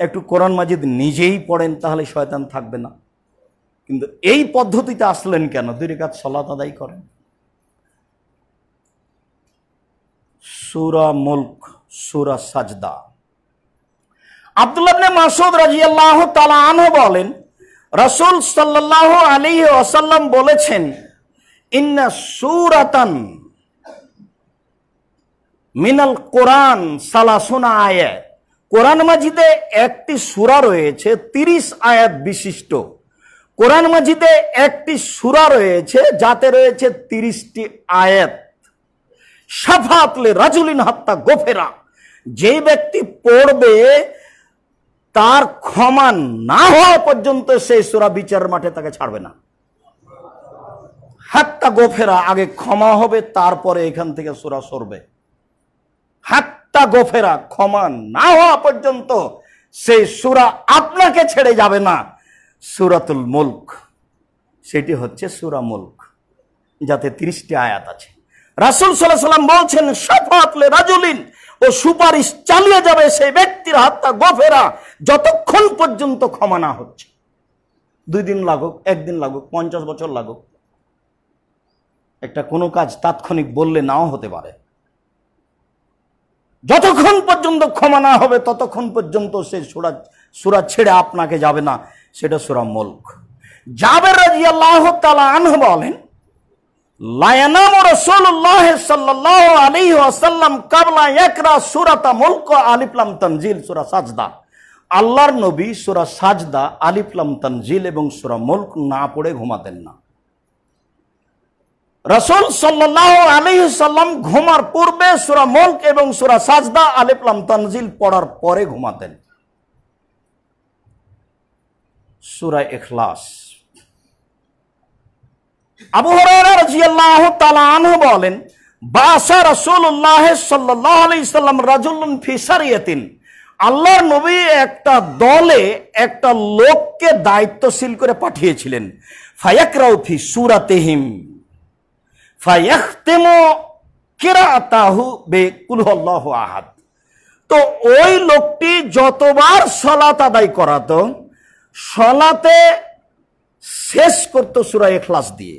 একটু কোরআন মাজিদ নিজেই পড়েন তাহলে শয়তান থাকবে না কিন্তু এই পদ্ধতিতে আসলেন কেন দুই রেখাত সলাত আদায় করেন সুরা মুলক সুরা সাজদা আবদুল্লাবনে মাসুদ রাজি তালা আনহ বলেন রসুল সাল্লাহ আলী ওসাল্লাম বলেছেন ইন্না সুরাতান মিনাল কোরআন সালাসোনা আয়াত কোরআন মাজিদে একটি সুরা রয়েছে তিরিশ আয়াত বিশিষ্ট কোরআন মাজিদে একটি সুরা রয়েছে যাতে রয়েছে তিরিশটি আয়াত সাফাতলে রাজুলিন হত্যা গোফেরা যে ব্যক্তি পড়বে তার ক্ষমা না হওয়া পর্যন্ত সেই সুরা বিচারের মাঠে তাকে ছাড়বে না হাত্তা গোফেরা আগে ক্ষমা হবে তারপরে এখান থেকে সুরা সরবে হাত্তা গোফেরা ক্ষমা না হওয়া পর্যন্ত সেই সুরা আপনাকে ছেড়ে যাবে না সুরাতুল মুল্ক সেটি হচ্ছে সুরা মুল্ক যাতে তিরিশটি আয়াত আছে রাসুল সাল্লাহ সাল্লাম বলছেন সফাতলে রাজুলিন ও সুপারিশ চালিয়ে যাবে সেই ব্যক্তির হাত্তা গোফেরা যতক্ষণ পর্যন্ত ক্ষমা না হচ্ছে দুই দিন লাগুক একদিন লাগুক পঞ্চাশ বছর লাগুক একটা কোনো কাজ তাৎক্ষণিক বললে নাও হতে পারে যতক্ষণ পর্যন্ত ক্ষমা না হবে ততক্ষণ পর্যন্ত সে সুরা সুরা ছেড়ে আপনাকে যাবে না সেটা সুরা মুল্ক জাবের রাজি তালা আনহ বলেন লায়ানাম রসুল্লাহ সাল্লাহ আলী আসাল্লাম কাবলা একরা সুরাতা মুল্ক আলিপ্লাম তনজিল সুরা সাজদা আল্লাহর নবী সুরা সাজদা আলিপ্লাম তনজিল এবং সুরা মুল্ক না পড়ে ঘুমাতেন না রসুল সাল্লাহ আলী সাল্লাম ঘুমার পূর্বে সুরা মল্ক এবং সুরা সাজদা আলিফলাম তনজিল পড়ার পরে ঘুমাতেন সুরা এখলাস বাসা রসুল্লাহ একটা দলে একটা লোককে দায়িত্বশীল করে পাঠিয়েছিলেন ফায়াকরাউফি সুরাতেহিম আহাদ তো ওই লোকটি যতবার সলাত আদায় করাতো সলাতে শেষ করত সুরা এখলাস দিয়ে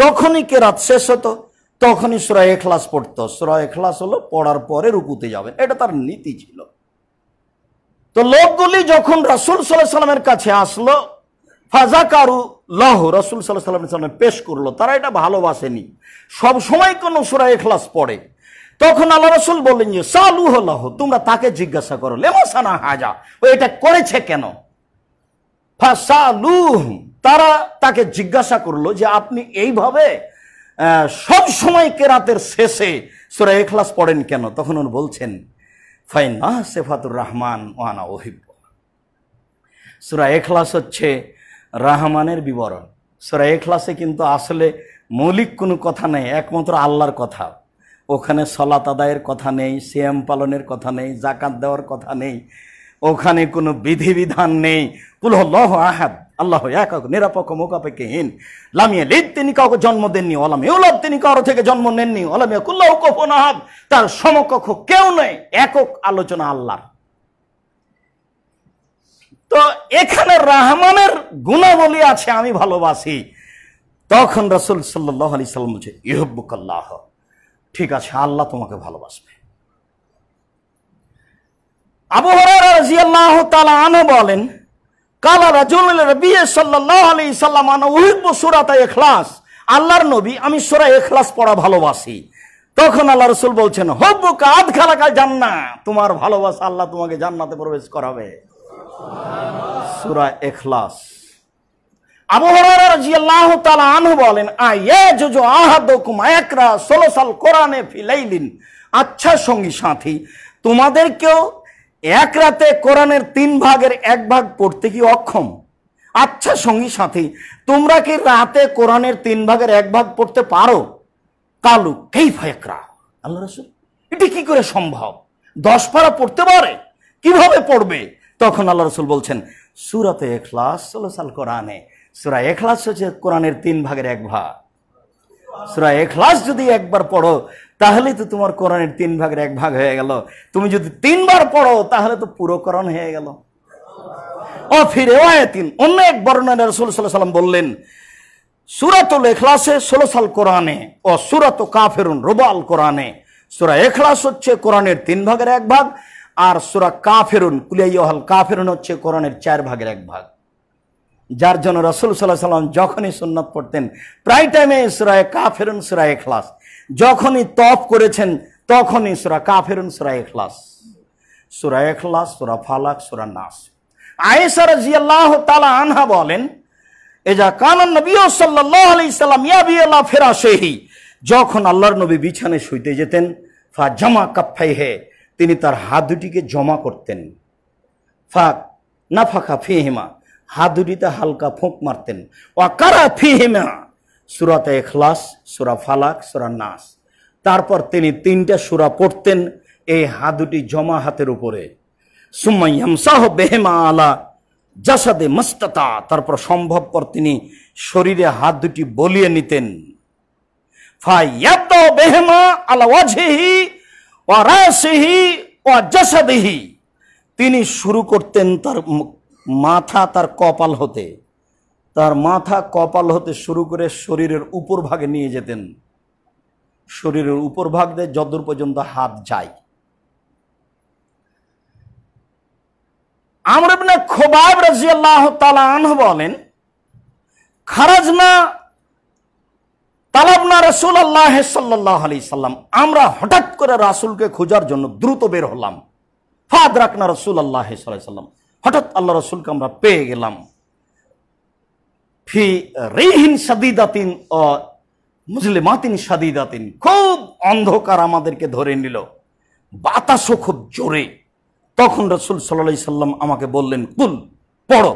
যখনই কেরাত শেষ হতো তখনই সুরা এখলাস পড়ত সুরা এখলাস হলো পড়ার পরে রুকুতে যাবেন এটা তার নীতি ছিল তো লোকগুলি যখন রাসুল সাল্লাহ সাল্লামের কাছে আসলো ফাজাকারু লহ রসুল সাল্লাহ সাল্লামের সামনে পেশ করলো তারা এটা ভালোবাসেনি সবসময় কোনো সুরা এখলাস পড়ে তখন আল্লাহ রসুল বললেন যে সালু হলাহ তোমরা তাকে জিজ্ঞাসা করো লেমাসানা হাজা ও এটা করেছে কেন তারা তাকে জিজ্ঞাসা করলো যে আপনি এইভাবে সব সময় কেরাতের শেষে সুরা এখলাস পড়েন কেন তখন উনি বলছেন ফাইনা সেফাতুর রহমান ওয়ানা ওহিব সুরা এখলাস হচ্ছে রাহমানের বিবরণ সোরা ক্লাসে কিন্তু আসলে মৌলিক কোনো কথা নেই একমাত্র আল্লাহর কথা ওখানে সলাত আদায়ের কথা নেই শ্যাম পালনের কথা নেই জাকাত দেওয়ার কথা নেই ওখানে কোনো বিধিবিধান নেই লহ আহাদ আল্লাহ এক নিরাপক মোকাপেকেহীন লামিয়া লিদ তিনি কাউকে জন্ম দেননি অলামে উলাদ তিনি কারো থেকে জন্ম নেননি অলামিয়া কুল্লাহ কফন আহাদ তার সমকক্ষ কেউ নেই একক আলোচনা আল্লাহর তো এখানে রাহমানের গুণাবলী আছে আমি ভালোবাসি তখন রসুল সাল্লাহ আলি সাল্লাম বলছে ইহব্বুকাল্লাহ ঠিক আছে আল্লাহ তোমাকে ভালোবাসবে আবু তালা আনো বলেন কালা রাজুলের বিয়ে সাল্লাহ আলি সাল্লাম আনো উহিব্ব সুরাতা এখলাস আল্লাহর নবী আমি সুরা এখলাস পড়া ভালোবাসি তখন আল্লাহ রসুল বলছেন হব্বুকা আধ খালাকা জান্না তোমার ভালোবাসা আল্লাহ তোমাকে জান্নাতে প্রবেশ করাবে সুরা এখলাস বলেন কোরআনে আচ্ছা সঙ্গী সাথী এক রাতে তিন ভাগের এক ভাগ পড়তে কি অক্ষম আচ্ছা সঙ্গী সাথী তোমরা কি রাতে কোরআনের তিন ভাগের এক ভাগ পড়তে পারো কালু কেই ফায়করা আল্লাহ রসুল এটি কি করে সম্ভব দশ পারা পড়তে পারে কিভাবে পড়বে তখন আল্লাহ রসুল বলছেন সুরাতে এখলাস সাল কোরআনে সুরা এখলাস হচ্ছে কোরআনের তিন ভাগের এক ভাগ সুরা এখলাস যদি একবার পড়ো তাহলে তো তোমার কোরআনের তিন ভাগের এক ভাগ হয়ে গেল তুমি যদি তিনবার পড়ো তাহলে তো পুরো কোরআন হয়ে গেল ও ফিরে তিন অন্য এক বর্ণনা রসুল সাল্লাহ সাল্লাম বললেন সুরাতুল এখলাসে ষোলো সাল কোরআনে ও সুরাত কাফেরুন রোবাল কোরআনে সুরা এখলাস হচ্ছে কোরআনের তিন ভাগের এক ভাগ আর সুরা কাফেরুন কুলিয়াইহাল কাফেরুন হচ্ছে কোরআনের চার ভাগের এক ভাগ যার জন্য রসুল সাল্লাহ সাল্লাম যখনই সুন্নত পড়তেন প্রায় টাইমে সুরায় কাফেরুন সুরায় এখলাস যখনই তপ করেছেন তখনই সুরা কাফেরুন সুরা এখলাস সুরা এখলাস সুরা ফালাক সুরা নাস আয়েসার জিয়াল্লাহ তালা আনহা বলেন এজা কানন নবী সাল্লাহ আলি সাল্লাম ইয়াবিয়াল্লাহ ফেরা সেহি যখন আল্লাহর নবী বিছানে শুইতে যেতেন ফা জামা কাপ্ফাই হে তিনি তার হাত দুটিকে জমা করতেন ফাঁক না ফাঁকা ফিহেমা হাত দুটিতে হালকা ফোঁক মারতেন অকারা ফিহেমা সুরাতে এখলাস সুরা ফালাক সুরা নাস তারপর তিনি তিনটা সুরা পড়তেন এই হাত দুটি জমা হাতের উপরে সুম্মাইয়ামসাহ বেহেমা আলা জাসাদে মস্ততা তারপর সম্ভবপর তিনি শরীরে হাত দুটি বলিয়ে নিতেন ফাইয়াত বেহেমা আলা ওয়াজেহি অরাসিহি তিনি শুরু করতেন তার মাথা তার কপাল হতে তার মাথা কপাল হতে শুরু করে শরীরের উপর ভাগে নিয়ে যেতেন শরীরের উপর ভাগ দিয়ে যদূর পর্যন্ত হাত যায় আমরা খোবাব রাজিয়াল্লাহ তালা আনহ বলেন খারাজনা তালাবনা রসুল আল্লাহ সাল্লাহ আলি সাল্লাম আমরা হঠাৎ করে রাসুলকে খোঁজার জন্য দ্রুত বের হলাম ফাদ রাখনা রসুল আল্লাহ সাল্লাম হঠাৎ আল্লাহ রসুলকে আমরা পেয়ে গেলাম ফি রেহিন সাদিদাতিন মুসলিমাতিন সাদিদাতিন খুব অন্ধকার আমাদেরকে ধরে নিল বাতাসও খুব জোরে তখন রসুল সাল্লাহ সাল্লাম আমাকে বললেন কুল পড়ো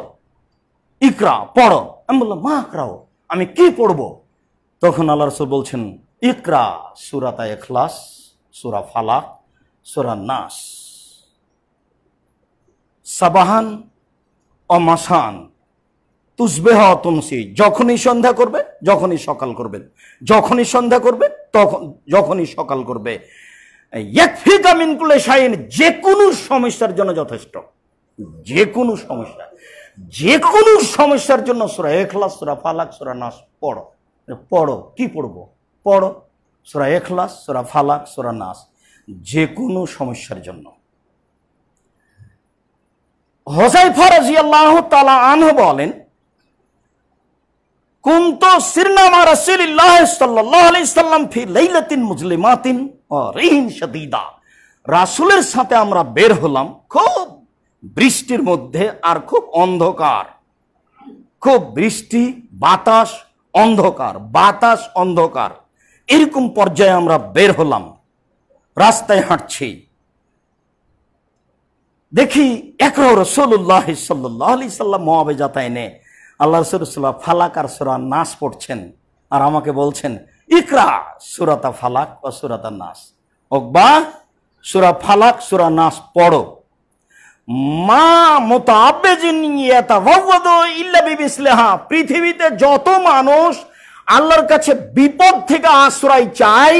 ইকরা পড়ো আমি বললাম মা আকরাও আমি কি পড়বো তখন আল্লাহ রসুল বলছেন ইকরা সুরাতা এখলাস সুরা ফালাক সুরা নাস সাবাহান ও মাসান তুসবেহ তুমসি যখনই সন্ধ্যা করবে যখনই সকাল করবে যখনই সন্ধ্যা করবে তখন যখনই সকাল করবে সাইন যে কোনো সমস্যার জন্য যথেষ্ট যে কোনো সমস্যা যে কোনো সমস্যার জন্য সুরা এখলাস সুরা ফালাক সুরা নাস পড়ো মানে পড়ো কি পড়বো পড়ো সোরা এখলাস সোরা ফালাক সোরা নাস যে কোনো সমস্যার জন্য হোসাইফা রাজি আল্লাহ তালা আনহ বলেন কুন্ত সিরনামা রাসুলিল্লাহ সাল্লাহ আলি সাল্লাম ফি লাইলাতিন মুজলিমাতিন রিহিন সদিদা রাসুলের সাথে আমরা বের হলাম খুব বৃষ্টির মধ্যে আর খুব অন্ধকার খুব বৃষ্টি বাতাস অন্ধকার বাতাস অন্ধকার এরকম পর্যায়ে আমরা বের হলাম রাস্তায় হাঁটছি দেখি একর রসুল্লাহ সাল্লাম মহাবে নে আল্লাহ রসুল্লাহ ফালাক আর সুরা নাস পড়ছেন আর আমাকে বলছেন ইকরা সুরাতা ফালাক বা সুরাতা নাস ওকবা সুরা ফালাক সুরা নাস পড়ো পৃথিবীতে যত মানুষ আল্লাহর কাছে বিপদ থেকে আশ্রয় চায়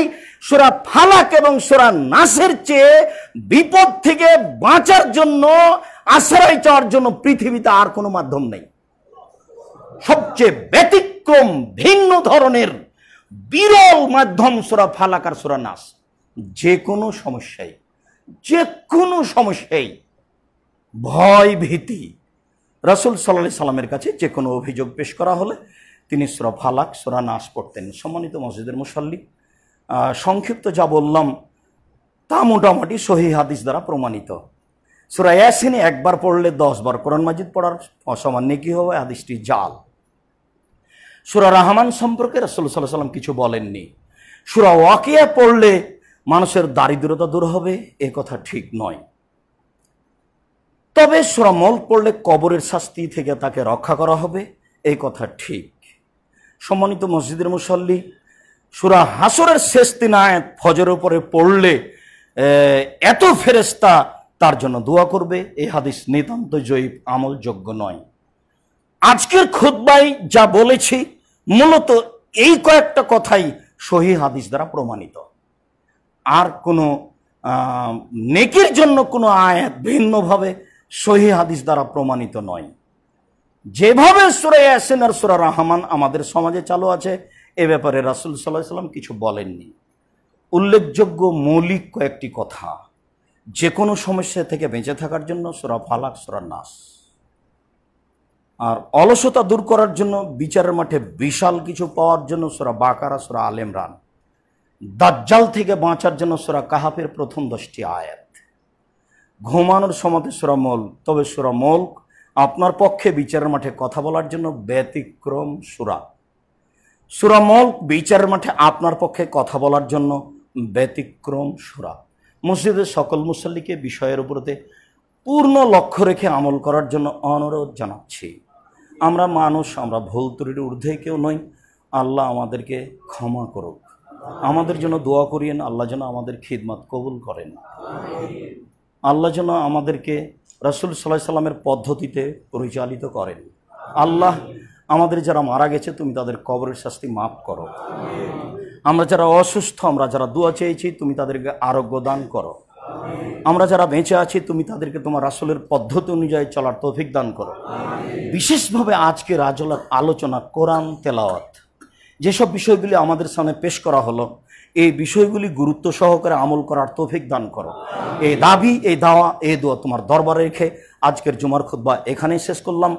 সুরা ফালাক এবং সুরা নাসের চেয়ে বিপদ থেকে বাঁচার জন্য আশ্রয় চাওয়ার জন্য পৃথিবীতে আর কোনো মাধ্যম নেই সবচেয়ে ব্যতিক্রম ভিন্ন ধরনের বিরল মাধ্যম সুরা ফালাক আর সুরা নাস যে কোনো সমস্যায় যে কোনো সমস্যায় ভয় ভীতি রাসুল সাল্লা সাল্লামের কাছে যে কোনো অভিযোগ পেশ করা হলে তিনি সুরা ফালাক সুরা নাশ পড়তেন সম্মানিত মসজিদের মুসল্লি সংক্ষিপ্ত যা বললাম তা মোটামুটি সহি হাদিস দ্বারা প্রমাণিত সুরা ইয়াসিনে একবার পড়লে দশবার কোরআন মাজিদ পড়ার সমান কী হবে হাদিসটি জাল সুরা রহমান সম্পর্কে রাসুল সাল্লাহ সাল্লাম কিছু বলেননি সুরা ওয়াকিয়া পড়লে মানুষের দারিদ্রতা দূর হবে এ কথা ঠিক নয় তবে শ্রমল পড়লে কবরের শাস্তি থেকে তাকে রক্ষা করা হবে এই কথা ঠিক সম্মানিত মসজিদের মুসল্লি সুরা হাসরের শেষ দিন আয়াত ফজরের উপরে পড়লে এত ফেরেস্তা তার জন্য দোয়া করবে এই হাদিস নিতান্ত জৈব আমলযোগ্য নয় আজকের খুদ্বাই যা বলেছি মূলত এই কয়েকটা কথাই সহি হাদিস দ্বারা প্রমাণিত আর কোনো নেকির জন্য কোনো আয়াত ভিন্নভাবে সহি হাদিস দ্বারা প্রমাণিত নয় যেভাবে সুরে আসেন আর সুরা রহমান আমাদের সমাজে চালু আছে এ ব্যাপারে রাসুল সাল্লাহ সাল্লাম কিছু বলেননি উল্লেখযোগ্য মৌলিক কয়েকটি কথা যে কোনো সমস্যা থেকে বেঁচে থাকার জন্য সুরা ফালাক সুরা নাস আর অলসতা দূর করার জন্য বিচারের মাঠে বিশাল কিছু পাওয়ার জন্য সুরা বাকারা সুরা আলেমরান দাজ্জাল থেকে বাঁচার জন্য সুরা কাহাফের প্রথম দশটি আয়াত ঘুমানোর সমাতে সুরামল তবে সুরামল আপনার পক্ষে বিচারের মাঠে কথা বলার জন্য ব্যতিক্রম সুরা সুরামল বিচারের মাঠে আপনার পক্ষে কথা বলার জন্য ব্যতিক্রম সুরা মসজিদের সকল মুসল্লিকে বিষয়ের উপরতে পূর্ণ লক্ষ্য রেখে আমল করার জন্য অনুরোধ জানাচ্ছি আমরা মানুষ আমরা ভুল ত্রুটির ঊর্ধ্বে কেউ নই আল্লাহ আমাদেরকে ক্ষমা করুক আমাদের জন্য দোয়া করিয়েন আল্লাহ যেন আমাদের খিদমাত কবুল করেন আল্লাহ যেন আমাদেরকে রাসুল সাল্লাহ সাল্লামের পদ্ধতিতে পরিচালিত করেন আল্লাহ আমাদের যারা মারা গেছে তুমি তাদের কবরের শাস্তি মাফ করো আমরা যারা অসুস্থ আমরা যারা দোয়া চেয়েছি তুমি তাদেরকে আরোগ্য দান করো আমরা যারা বেঁচে আছি তুমি তাদেরকে তোমার রাসলের পদ্ধতি অনুযায়ী চলার তৌফিক দান করো বিশেষভাবে আজকে রাজলার আলোচনা কোরআন তেলাওয়াত যেসব বিষয়গুলি আমাদের সামনে পেশ করা হলো এই বিষয়গুলি গুরুত্ব সহকারে আমল করার তৌফিক দান করো এই দাবি এই দাওয়া এ দোয়া তোমার দরবারে রেখে আজকের জুমার খুদ্া এখানেই শেষ করলাম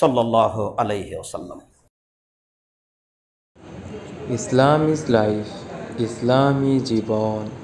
সাল্লাহ আলাইহি ওসাল্লাম ইসলাম ইজ লাইফ ইসলামী জীবন